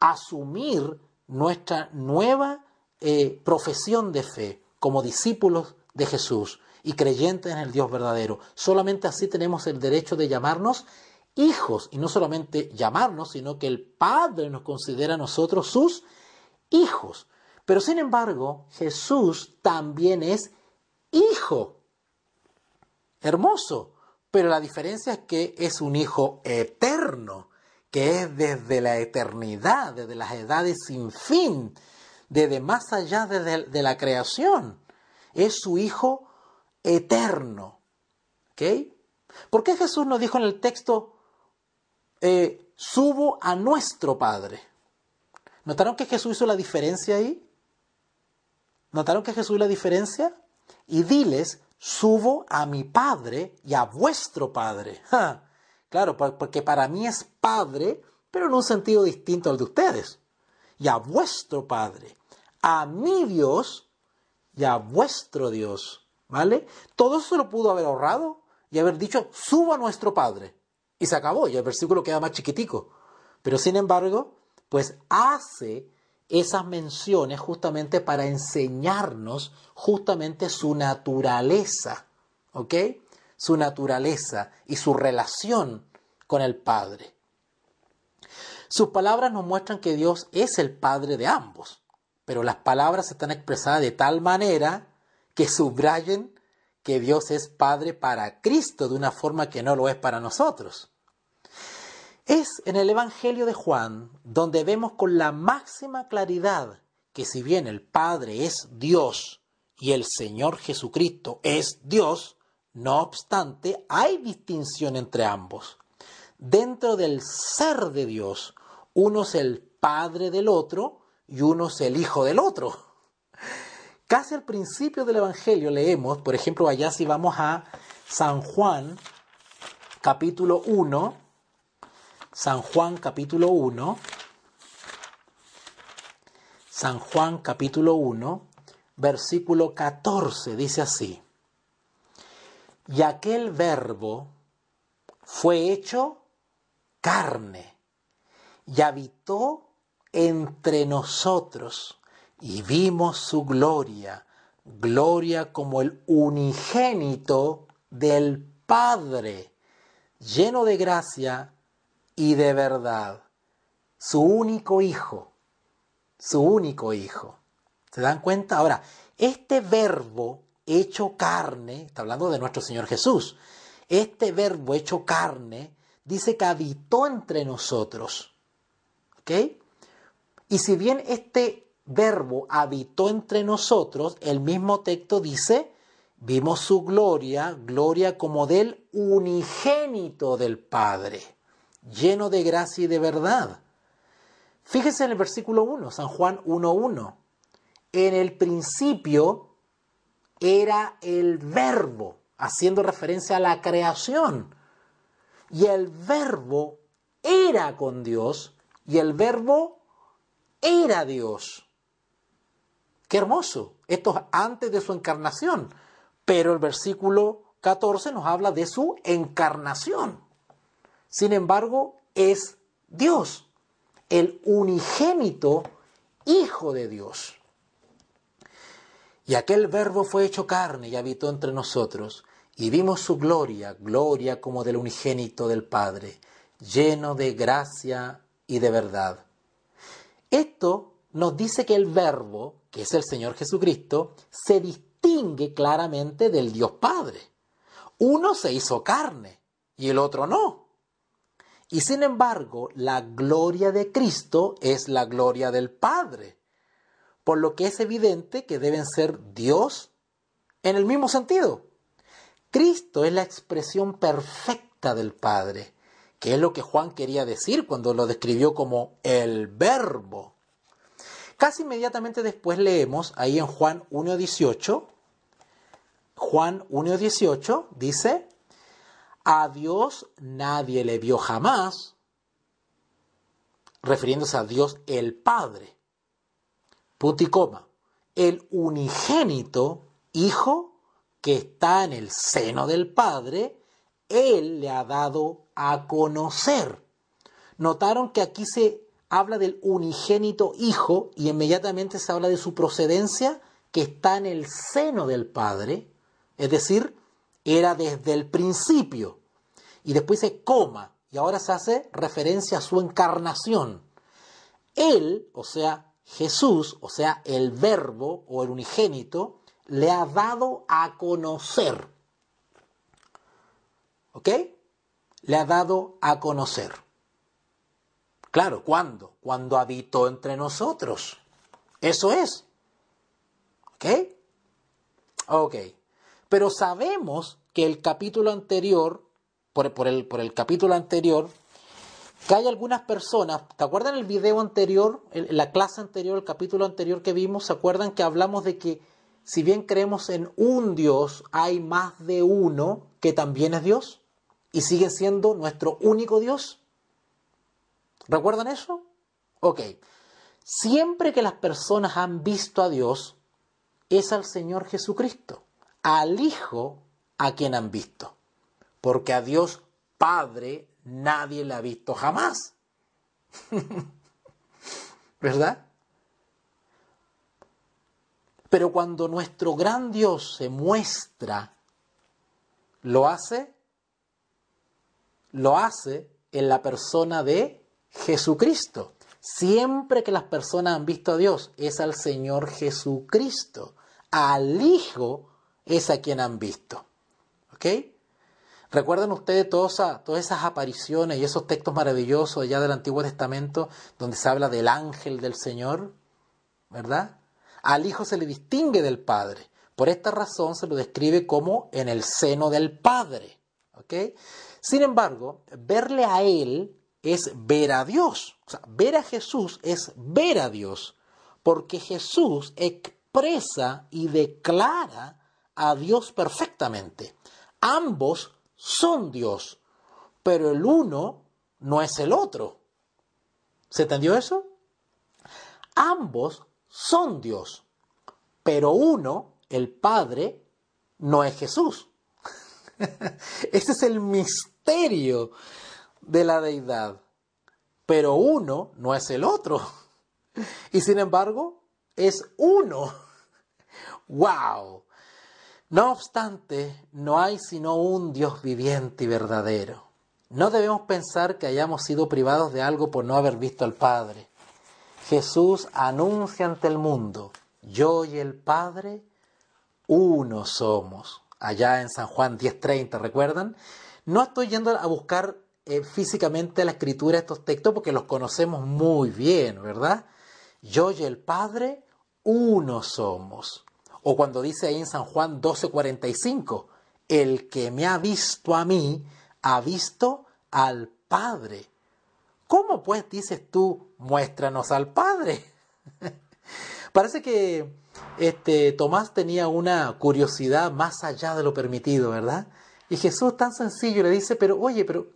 [SPEAKER 1] asumir nuestra nueva eh, profesión de fe como discípulos de Jesús y creyentes en el Dios verdadero. Solamente así tenemos el derecho de llamarnos hijos y no solamente llamarnos, sino que el Padre nos considera a nosotros sus hijos. Pero sin embargo, Jesús también es hijo. Hermoso. Pero la diferencia es que es un hijo eterno, que es desde la eternidad, desde las edades sin fin, desde más allá de, la creación. Es su hijo eterno. ¿Ok? ¿Por qué Jesús nos dijo en el texto, eh, subo a nuestro Padre? ¿Notaron que Jesús hizo la diferencia ahí? ¿Notaron que Jesús la diferencia? Y diles, subo a mi Padre y a vuestro Padre. Claro, porque para mí es Padre, pero en un sentido distinto al de ustedes. Y a vuestro Padre, a mi Dios y a vuestro Dios. ¿Vale? Todo eso lo pudo haber ahorrado y haber dicho, subo a nuestro Padre. Y se acabó, y el versículo queda más chiquitico. Pero sin embargo, pues hace esas menciones justamente para enseñarnos justamente su naturaleza, ¿ok? Su naturaleza y su relación con el Padre. Sus palabras nos muestran que Dios es el Padre de ambos, pero las palabras están expresadas de tal manera que subrayen que Dios es Padre para Cristo de una forma que no lo es para nosotros. Es en el Evangelio de Juan donde vemos con la máxima claridad que si bien el Padre es Dios y el Señor Jesucristo es Dios, no obstante hay distinción entre ambos. Dentro del ser de Dios, uno es el Padre del otro y uno es el Hijo del otro. Casi al principio del Evangelio leemos, por ejemplo, allá si vamos a San Juan, capítulo 1, San Juan capítulo 1, San Juan capítulo 1, versículo 14, dice así, y aquel verbo fue hecho carne y habitó entre nosotros y vimos su gloria, gloria como el unigénito del Padre, lleno de gracia y de verdad, su único hijo, su único hijo. ¿Se dan cuenta? Ahora, este verbo hecho carne, está hablando de nuestro Señor Jesús, este verbo hecho carne dice que habitó entre nosotros. ¿Ok? Y si bien este verbo habitó entre nosotros, el mismo texto dice, vimos su gloria, gloria como del unigénito del Padre lleno de gracia y de verdad. Fíjese en el versículo 1, San Juan 1.1. En el principio era el verbo, haciendo referencia a la creación. Y el verbo era con Dios y el verbo era Dios. Qué hermoso. Esto es antes de su encarnación. Pero el versículo 14 nos habla de su encarnación. Sin embargo, es Dios, el unigénito Hijo de Dios. Y aquel verbo fue hecho carne y habitó entre nosotros, y vimos su gloria, gloria como del unigénito del Padre, lleno de gracia y de verdad. Esto nos dice que el verbo, que es el Señor Jesucristo, se distingue claramente del Dios Padre. Uno se hizo carne y el otro no. Y sin embargo, la gloria de Cristo es la gloria del Padre, por lo que es evidente que deben ser Dios en el mismo sentido. Cristo es la expresión perfecta del Padre, que es lo que Juan quería decir cuando lo describió como el verbo. Casi inmediatamente después leemos ahí en Juan 1.18, Juan 1.18 dice, a Dios nadie le vio jamás, refiriéndose a Dios el Padre. Punto coma. El unigénito Hijo que está en el seno del Padre, Él le ha dado a conocer. Notaron que aquí se habla del unigénito Hijo y inmediatamente se habla de su procedencia que está en el seno del Padre, es decir, era desde el principio y después se coma y ahora se hace referencia a su encarnación. Él, o sea, Jesús, o sea, el verbo o el unigénito, le ha dado a conocer. ¿Ok? Le ha dado a conocer. Claro, ¿cuándo? Cuando habitó entre nosotros. Eso es. ¿Ok? Ok. Pero sabemos que el capítulo anterior por, el, capítulo anterior, que hay algunas personas, ¿te acuerdan el video anterior, la clase anterior, el capítulo anterior que vimos? ¿Se acuerdan que hablamos de que si bien creemos en un Dios, hay más de uno que también es Dios y sigue siendo nuestro único Dios? ¿Recuerdan eso? Ok. Siempre que las personas han visto a Dios, es al Señor Jesucristo, al Hijo a quien han visto porque a Dios Padre nadie le ha visto jamás. ¿Verdad? Pero cuando nuestro gran Dios se muestra, lo hace, lo hace en la persona de Jesucristo. Siempre que las personas han visto a Dios, es al Señor Jesucristo. Al Hijo es a quien han visto. ¿Ok? Recuerdan ustedes todas, todas esas apariciones y esos textos maravillosos allá del Antiguo Testamento donde se habla del ángel del Señor, ¿verdad? Al Hijo se le distingue del Padre. Por esta razón se lo describe como en el seno del Padre. ¿Ok? Sin embargo, verle a Él es ver a Dios. ver a Jesús es ver a Dios. Porque Jesús expresa y declara a Dios perfectamente. Ambos son Dios, pero el uno no es el otro. ¿Se entendió eso? Ambos son Dios, pero uno, el Padre, no es Jesús. Ese es el misterio de la deidad. Pero uno no es el otro. Y sin embargo, es uno. ¡Wow! No obstante, no hay sino un Dios viviente y verdadero. No debemos pensar que hayamos sido privados de algo por no haber visto al Padre. Jesús anuncia ante el mundo, yo y el Padre, uno somos. Allá en San Juan 10:30, ¿recuerdan? No estoy yendo a buscar eh, físicamente la escritura de estos textos porque los conocemos muy bien, ¿verdad? Yo y el Padre, uno somos. O cuando dice ahí en San Juan 12:45, el que me ha visto a mí, ha visto al Padre. ¿Cómo pues dices tú, muéstranos al Padre? Parece que este, Tomás tenía una curiosidad más allá de lo permitido, ¿verdad? Y Jesús tan sencillo le dice, pero oye, pero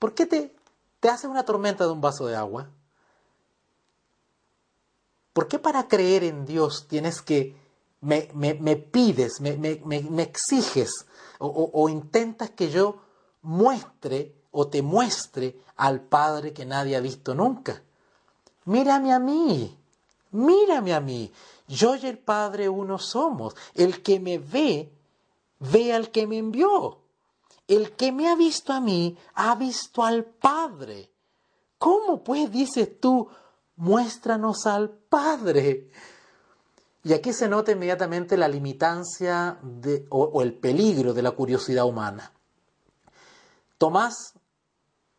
[SPEAKER 1] ¿por qué te, te haces una tormenta de un vaso de agua? ¿Por qué para creer en Dios tienes que me, pides, me, exiges o, o intentas que yo muestre o te muestre al Padre que nadie ha visto nunca. Mírame a mí, mírame a mí. Yo y el Padre uno somos. El que me ve, ve al que me envió. El que me ha visto a mí, ha visto al Padre. ¿Cómo pues dices tú, muéstranos al Padre? Y aquí se nota inmediatamente la limitancia o, o el peligro de la curiosidad humana. Tomás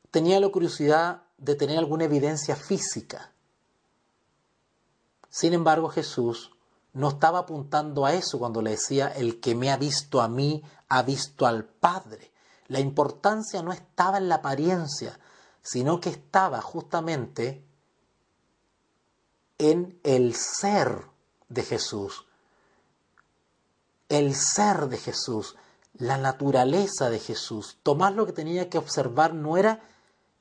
[SPEAKER 1] tenía la curiosidad de tener alguna evidencia física. Sin embargo, Jesús no estaba apuntando a eso cuando le decía, el que me ha visto a mí, ha visto al Padre. La importancia no estaba en la apariencia, sino que estaba justamente en el ser de Jesús, el ser de Jesús, la naturaleza de Jesús. Tomás lo que tenía que observar no era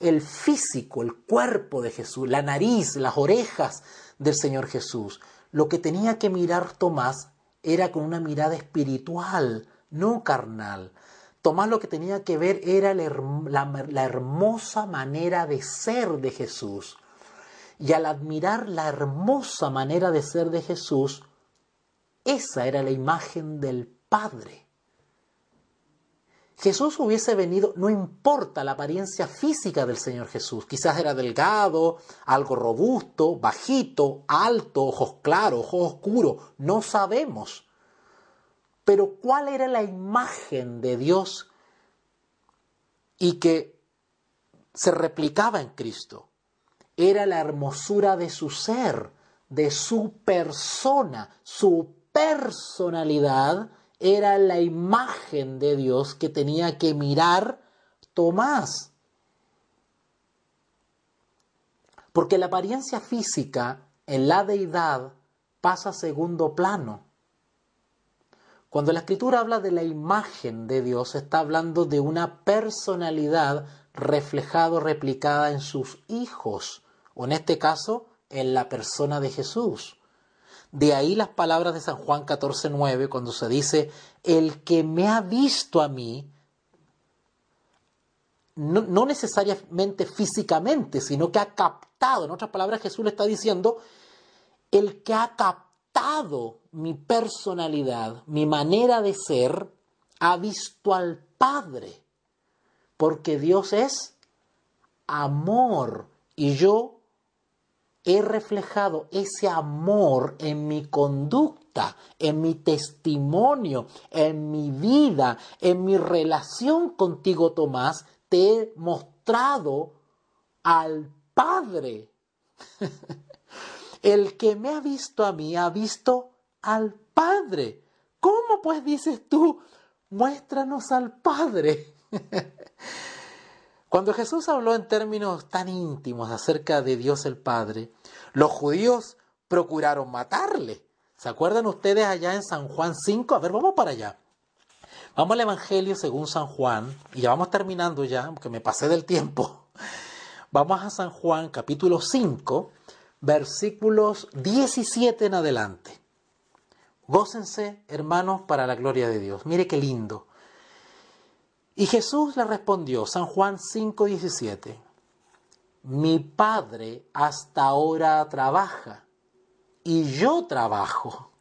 [SPEAKER 1] el físico, el cuerpo de Jesús, la nariz, las orejas del Señor Jesús. Lo que tenía que mirar Tomás era con una mirada espiritual, no carnal. Tomás lo que tenía que ver era la, la hermosa manera de ser de Jesús. Y al admirar la hermosa manera de ser de Jesús, esa era la imagen del Padre. Jesús hubiese venido, no importa la apariencia física del Señor Jesús, quizás era delgado, algo robusto, bajito, alto, ojos claros, ojos oscuros, no sabemos. Pero ¿cuál era la imagen de Dios y que se replicaba en Cristo? era la hermosura de su ser, de su persona, su personalidad era la imagen de Dios que tenía que mirar Tomás. Porque la apariencia física en la deidad pasa a segundo plano. Cuando la escritura habla de la imagen de Dios, está hablando de una personalidad reflejada, replicada en sus hijos o en este caso en la persona de Jesús. De ahí las palabras de San Juan 14:9 cuando se dice, el que me ha visto a mí, no, no, necesariamente físicamente, sino que ha captado, en otras palabras Jesús le está diciendo, el que ha captado mi personalidad, mi manera de ser, ha visto al Padre, porque Dios es amor y yo he reflejado ese amor en mi conducta, en mi testimonio, en mi vida, en mi relación contigo, Tomás, te he mostrado al Padre. El que me ha visto a mí ha visto al Padre. ¿Cómo pues dices tú, muéstranos al Padre? Cuando Jesús habló en términos tan íntimos acerca de Dios el Padre, los judíos procuraron matarle. ¿Se acuerdan ustedes allá en San Juan 5? A ver, vamos para allá. Vamos al Evangelio según San Juan, y ya vamos terminando ya, porque me pasé del tiempo. Vamos a San Juan capítulo 5, versículos 17 en adelante. Gócense, hermanos, para la gloria de Dios. Mire qué lindo. Y Jesús le respondió, San Juan 5:17, mi Padre hasta ahora trabaja y yo trabajo.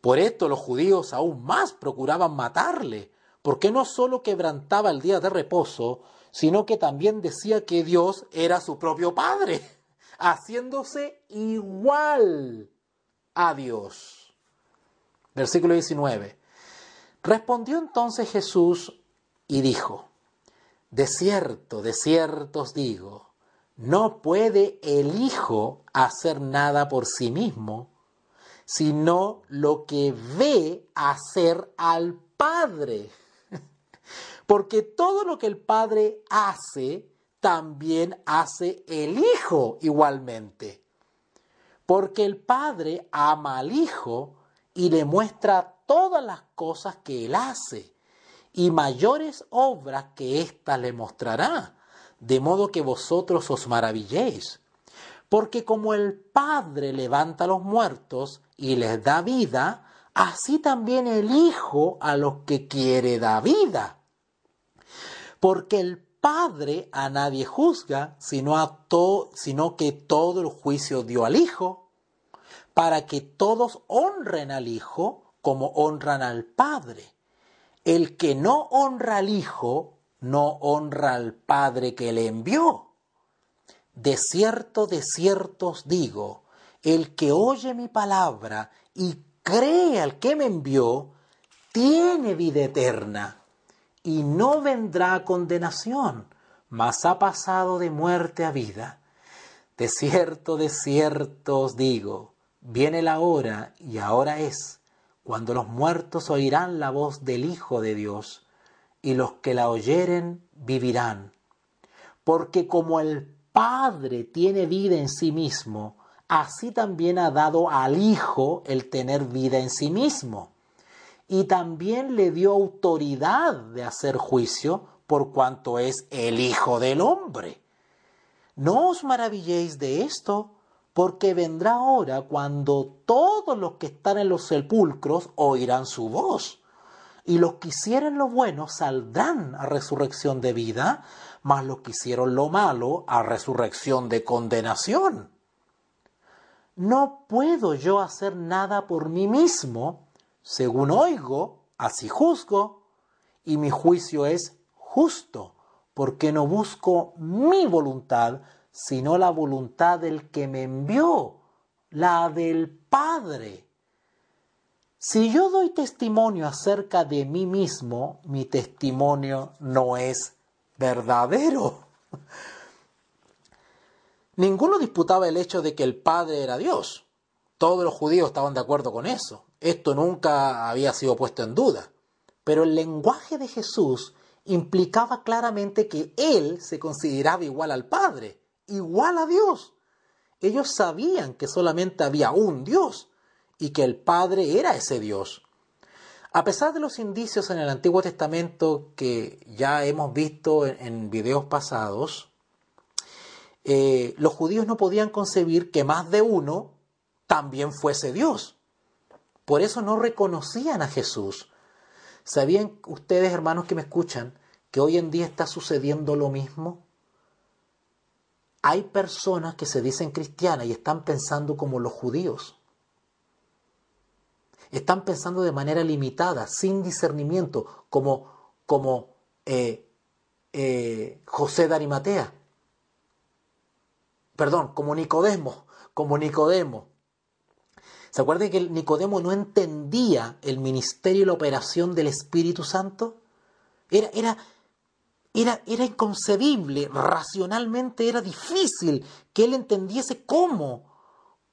[SPEAKER 1] Por esto los judíos aún más procuraban matarle, porque no solo quebrantaba el día de reposo, sino que también decía que Dios era su propio Padre, haciéndose igual a Dios. Versículo 19. Respondió entonces Jesús y dijo, De cierto, de cierto os digo, no puede el Hijo hacer nada por sí mismo, sino lo que ve hacer al Padre. Porque todo lo que el Padre hace, también hace el Hijo igualmente. Porque el Padre ama al Hijo y le muestra todas las cosas que él hace y mayores obras que ésta le mostrará, de modo que vosotros os maravilléis. Porque como el Padre levanta a los muertos y les da vida, así también el Hijo a los que quiere da vida. Porque el Padre a nadie juzga, sino, a sino que todo el juicio dio al Hijo, para que todos honren al Hijo como honran al Padre el que no honra al Hijo, no honra al Padre que le envió. De cierto, de cierto os digo, el que oye mi palabra y cree al que me envió, tiene vida eterna y no vendrá a condenación, mas ha pasado de muerte a vida. De cierto, de cierto os digo, viene la hora y ahora es cuando los muertos oirán la voz del Hijo de Dios, y los que la oyeren vivirán. Porque como el Padre tiene vida en sí mismo, así también ha dado al Hijo el tener vida en sí mismo. Y también le dio autoridad de hacer juicio por cuanto es el Hijo del Hombre. No os maravilléis de esto, porque vendrá hora cuando todos los que están en los sepulcros oirán su voz. Y los que hicieron lo bueno saldrán a resurrección de vida, mas los que hicieron lo malo a resurrección de condenación. No puedo yo hacer nada por mí mismo, según oigo, así juzgo, y mi juicio es justo, porque no busco mi voluntad, sino la voluntad del que me envió, la del Padre. Si yo doy testimonio acerca de mí mismo, mi testimonio no es verdadero. Ninguno disputaba el hecho de que el Padre era Dios. Todos los judíos estaban de acuerdo con eso. Esto nunca había sido puesto en duda. Pero el lenguaje de Jesús implicaba claramente que Él se consideraba igual al Padre igual a Dios. Ellos sabían que solamente había un Dios y que el Padre era ese Dios. A pesar de los indicios en el Antiguo Testamento que ya hemos visto en, videos pasados, eh, los judíos no podían concebir que más de uno también fuese Dios. Por eso no reconocían a Jesús. ¿Sabían ustedes, hermanos que me escuchan, que hoy en día está sucediendo lo mismo? hay personas que se dicen cristianas y están pensando como los judíos. Están pensando de manera limitada, sin discernimiento, como, como eh, eh, José de Arimatea. Perdón, como Nicodemo, como Nicodemo. ¿Se acuerdan que Nicodemo no entendía el ministerio y la operación del Espíritu Santo? Era, era, era, inconcebible, racionalmente era difícil que él entendiese cómo,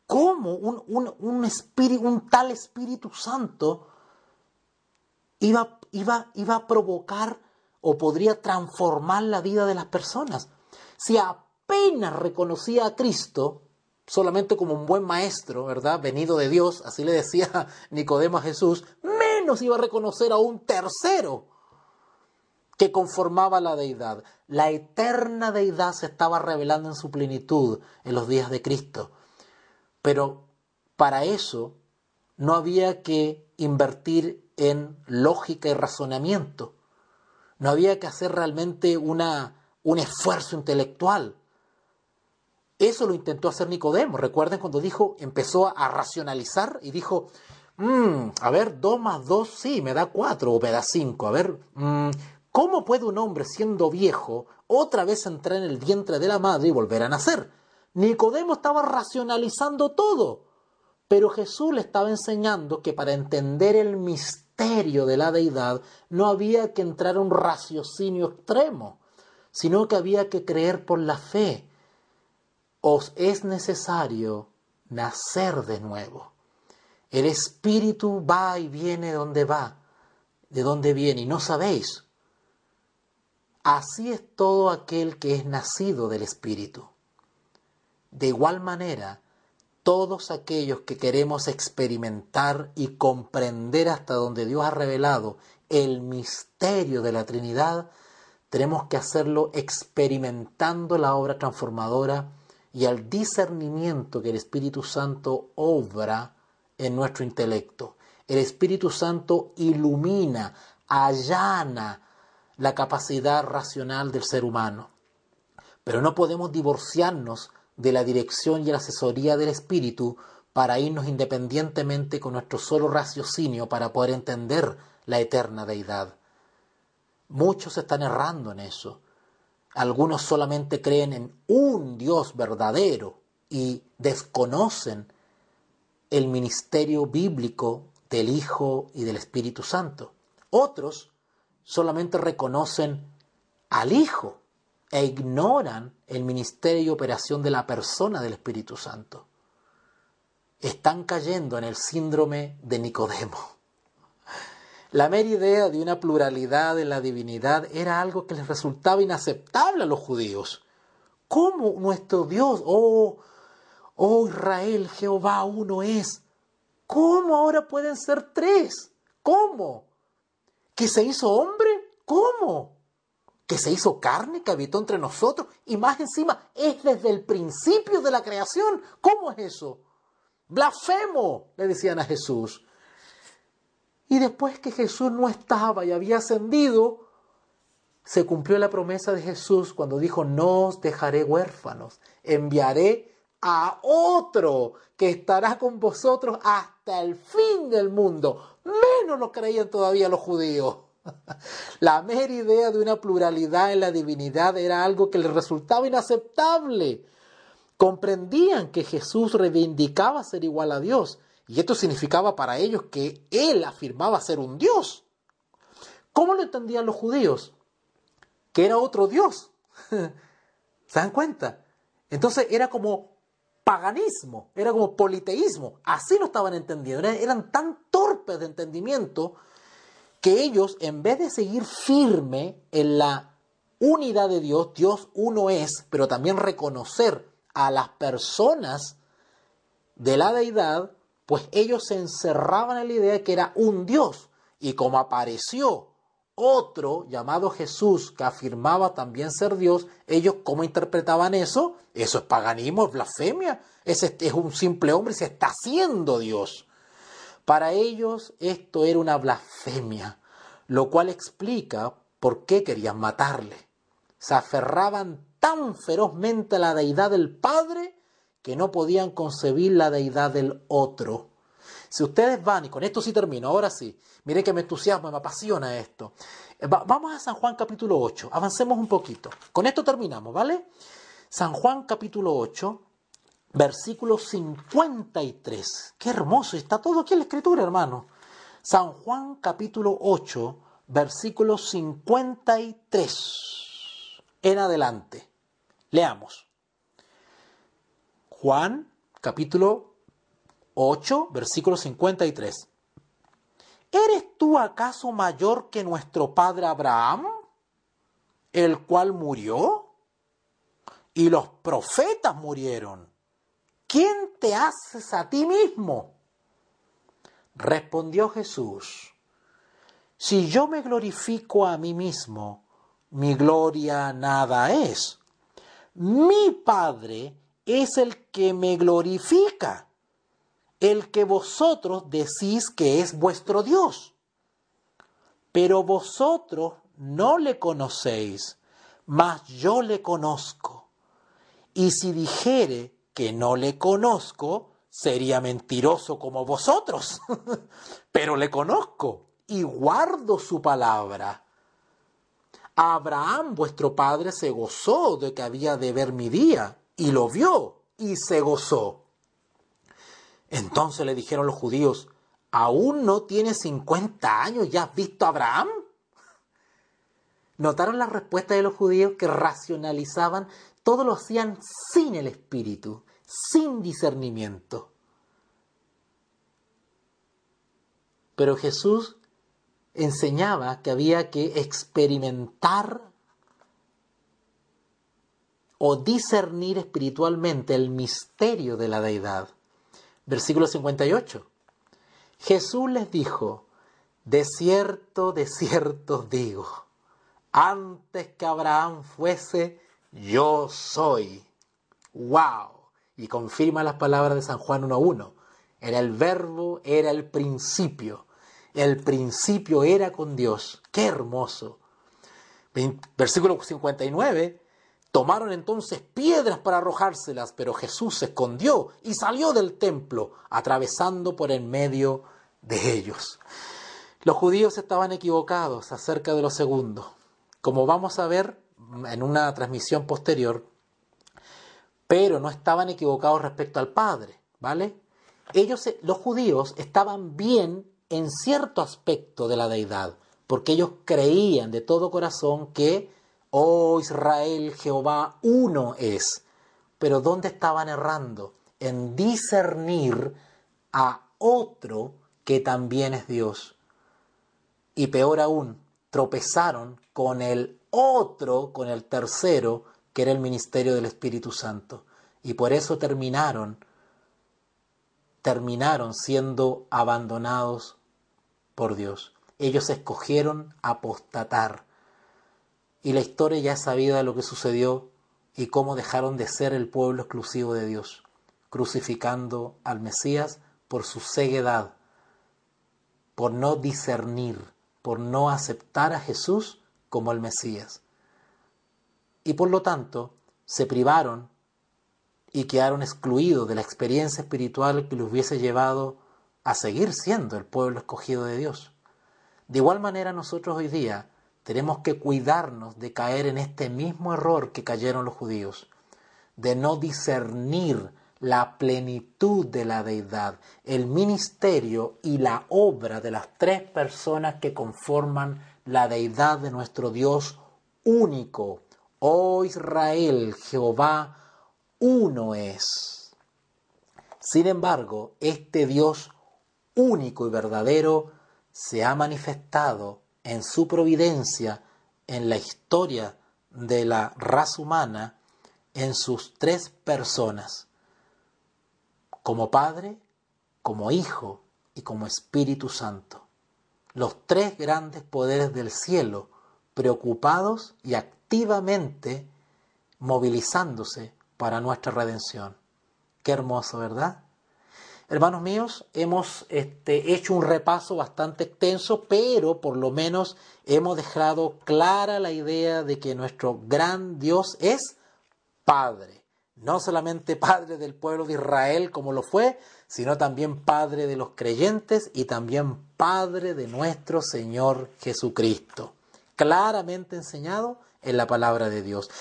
[SPEAKER 1] cómo un, espíritu, un tal Espíritu Santo iba, iba, iba a provocar o podría transformar la vida de las personas. Si apenas reconocía a Cristo, solamente como un buen maestro, ¿verdad? Venido de Dios, así le decía Nicodemo a Jesús, menos iba a reconocer a un tercero que conformaba la deidad. La eterna deidad se estaba revelando en su plenitud en los días de Cristo. Pero para eso no había que invertir en lógica y razonamiento. No había que hacer realmente una, un esfuerzo intelectual. Eso lo intentó hacer Nicodemo. Recuerden cuando dijo, empezó a racionalizar y dijo, mm, a ver, 2 más 2 sí, me da 4 o me da 5. A ver, mm, ¿Cómo puede un hombre siendo viejo otra vez entrar en el vientre de la madre y volver a nacer? Nicodemo estaba racionalizando todo, pero Jesús le estaba enseñando que para entender el misterio de la deidad no había que entrar a un raciocinio extremo, sino que había que creer por la fe. Os es necesario nacer de nuevo. El espíritu va y viene donde va, de donde viene, y no sabéis Así es todo aquel que es nacido del Espíritu. De igual manera, todos aquellos que queremos experimentar y comprender hasta donde Dios ha revelado el misterio de la Trinidad, tenemos que hacerlo experimentando la obra transformadora y al discernimiento que el Espíritu Santo obra en nuestro intelecto. El Espíritu Santo ilumina, allana, la capacidad racional del ser humano. Pero no podemos divorciarnos de la dirección y la asesoría del espíritu para irnos independientemente con nuestro solo raciocinio para poder entender la eterna deidad. Muchos están errando en eso. Algunos solamente creen en un Dios verdadero y desconocen el ministerio bíblico del Hijo y del Espíritu Santo. Otros solamente reconocen al Hijo e ignoran el ministerio y operación de la persona del Espíritu Santo. Están cayendo en el síndrome de Nicodemo. La mera idea de una pluralidad en la divinidad era algo que les resultaba inaceptable a los judíos. ¿Cómo nuestro Dios, oh, oh Israel, Jehová uno es? ¿Cómo ahora pueden ser tres? ¿Cómo? ¿Que se hizo hombre? ¿Cómo? ¿Que se hizo carne, que habitó entre nosotros? Y más encima, es desde el principio de la creación. ¿Cómo es eso? Blasfemo, le decían a Jesús. Y después que Jesús no estaba y había ascendido, se cumplió la promesa de Jesús cuando dijo, no os dejaré huérfanos, enviaré a otro que estará con vosotros hasta el fin del mundo menos lo creían todavía los judíos. La mera idea de una pluralidad en la divinidad era algo que les resultaba inaceptable. Comprendían que Jesús reivindicaba ser igual a Dios, y esto significaba para ellos que Él afirmaba ser un Dios. ¿Cómo lo entendían los judíos? Que era otro Dios. ¿Se dan cuenta? Entonces era como paganismo, era como politeísmo, así lo estaban entendiendo, eran tan torpes de entendimiento que ellos, en vez de seguir firme en la unidad de Dios, Dios uno es, pero también reconocer a las personas de la deidad, pues ellos se encerraban en la idea de que era un Dios. Y como apareció otro llamado Jesús que afirmaba también ser Dios, ellos cómo interpretaban eso? Eso es paganismo, es blasfemia, es, este, es un simple hombre, se está haciendo Dios. Para ellos esto era una blasfemia, lo cual explica por qué querían matarle. Se aferraban tan ferozmente a la deidad del Padre que no podían concebir la deidad del otro. Si ustedes van, y con esto sí termino, ahora sí, miren que me entusiasma, me apasiona esto. vamos a San Juan capítulo 8, avancemos un poquito. Con esto terminamos, ¿vale? San Juan capítulo 8, versículo 53. Qué hermoso, está todo aquí en la escritura, hermano. San Juan capítulo 8, versículo 53. En adelante. Leamos. Juan capítulo 8, versículo 53. ¿Eres tú acaso mayor que nuestro padre Abraham, el cual murió? Y los profetas murieron. ¿Quién te haces a ti mismo? Respondió Jesús, si yo me glorifico a mí mismo, mi gloria nada es. Mi Padre es el que me glorifica el que vosotros decís que es vuestro Dios. Pero vosotros no le conocéis, mas yo le conozco. Y si dijere que no le conozco, sería mentiroso como vosotros. Pero le conozco y guardo su palabra. Abraham vuestro padre se gozó de que había de ver mi día, y lo vio, y se gozó. Entonces le dijeron los judíos, aún no tienes 50 años, ¿ya has visto a Abraham? ¿Notaron la respuesta de los judíos que racionalizaban? Todo lo hacían sin el espíritu, sin discernimiento. Pero Jesús enseñaba que había que experimentar o discernir espiritualmente el misterio de la deidad. Versículo 58. Jesús les dijo, de cierto, de cierto digo, antes que Abraham fuese, yo soy. ¡Wow! Y confirma las palabras de San Juan 1.1. Era el verbo, era el principio. El principio era con Dios. ¡Qué hermoso! Versículo 59. Tomaron entonces piedras para arrojárselas, pero Jesús se escondió y salió del templo, atravesando por en medio de ellos. Los judíos estaban equivocados acerca de lo segundo. Como vamos a ver en una transmisión posterior, pero no estaban equivocados respecto al Padre, ¿vale? Ellos, eh, los judíos, estaban bien en cierto aspecto de la deidad, porque ellos creían de todo corazón que Oh Israel, Jehová uno es. Pero ¿dónde estaban errando? En discernir a otro que también es Dios. Y peor aún, tropezaron con el otro, con el tercero, que era el ministerio del Espíritu Santo. Y por eso terminaron, terminaron siendo abandonados por Dios. Ellos escogieron apostatar y la historia ya es sabida de lo que sucedió y cómo dejaron de ser el pueblo exclusivo de Dios, crucificando al Mesías por su ceguedad, por no discernir, por no aceptar a Jesús como el Mesías. Y por lo tanto, se privaron y quedaron excluidos de la experiencia espiritual que los hubiese llevado a seguir siendo el pueblo escogido de Dios. De igual manera nosotros hoy día tenemos que cuidarnos de caer en este mismo error que cayeron los judíos, de no discernir la plenitud de la deidad, el ministerio y la obra de las tres personas que conforman la deidad de nuestro Dios único. Oh Israel, Jehová, uno es. Sin embargo, este Dios único y verdadero se ha manifestado en su providencia, en la historia de la raza humana, en sus tres personas, como Padre, como Hijo y como Espíritu Santo. Los tres grandes poderes del cielo, preocupados y activamente movilizándose para nuestra redención. Qué hermoso, ¿verdad? Hermanos míos, hemos este, hecho un repaso bastante extenso, pero por lo menos hemos dejado clara la idea de que nuestro gran Dios es Padre. No solamente Padre del pueblo de Israel como lo fue, sino también Padre de los creyentes y también Padre de nuestro Señor Jesucristo. Claramente enseñado en la palabra de Dios.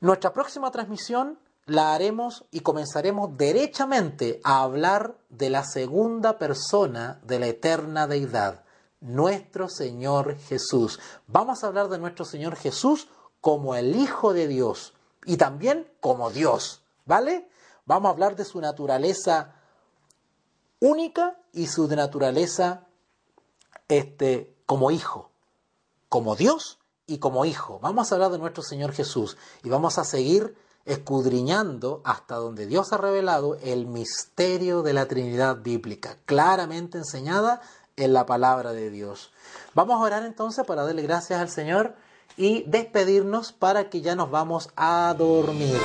[SPEAKER 1] Nuestra próxima transmisión la haremos y comenzaremos derechamente a hablar de la segunda persona de la eterna deidad, nuestro Señor Jesús. Vamos a hablar de nuestro Señor Jesús como el Hijo de Dios y también como Dios, ¿vale? Vamos a hablar de su naturaleza única y su naturaleza este, como hijo, como Dios y como hijo. Vamos a hablar de nuestro Señor Jesús y vamos a seguir escudriñando hasta donde Dios ha revelado el misterio de la Trinidad bíblica, claramente enseñada en la palabra de Dios. Vamos a orar entonces para darle gracias al Señor y despedirnos para que ya nos vamos a dormir.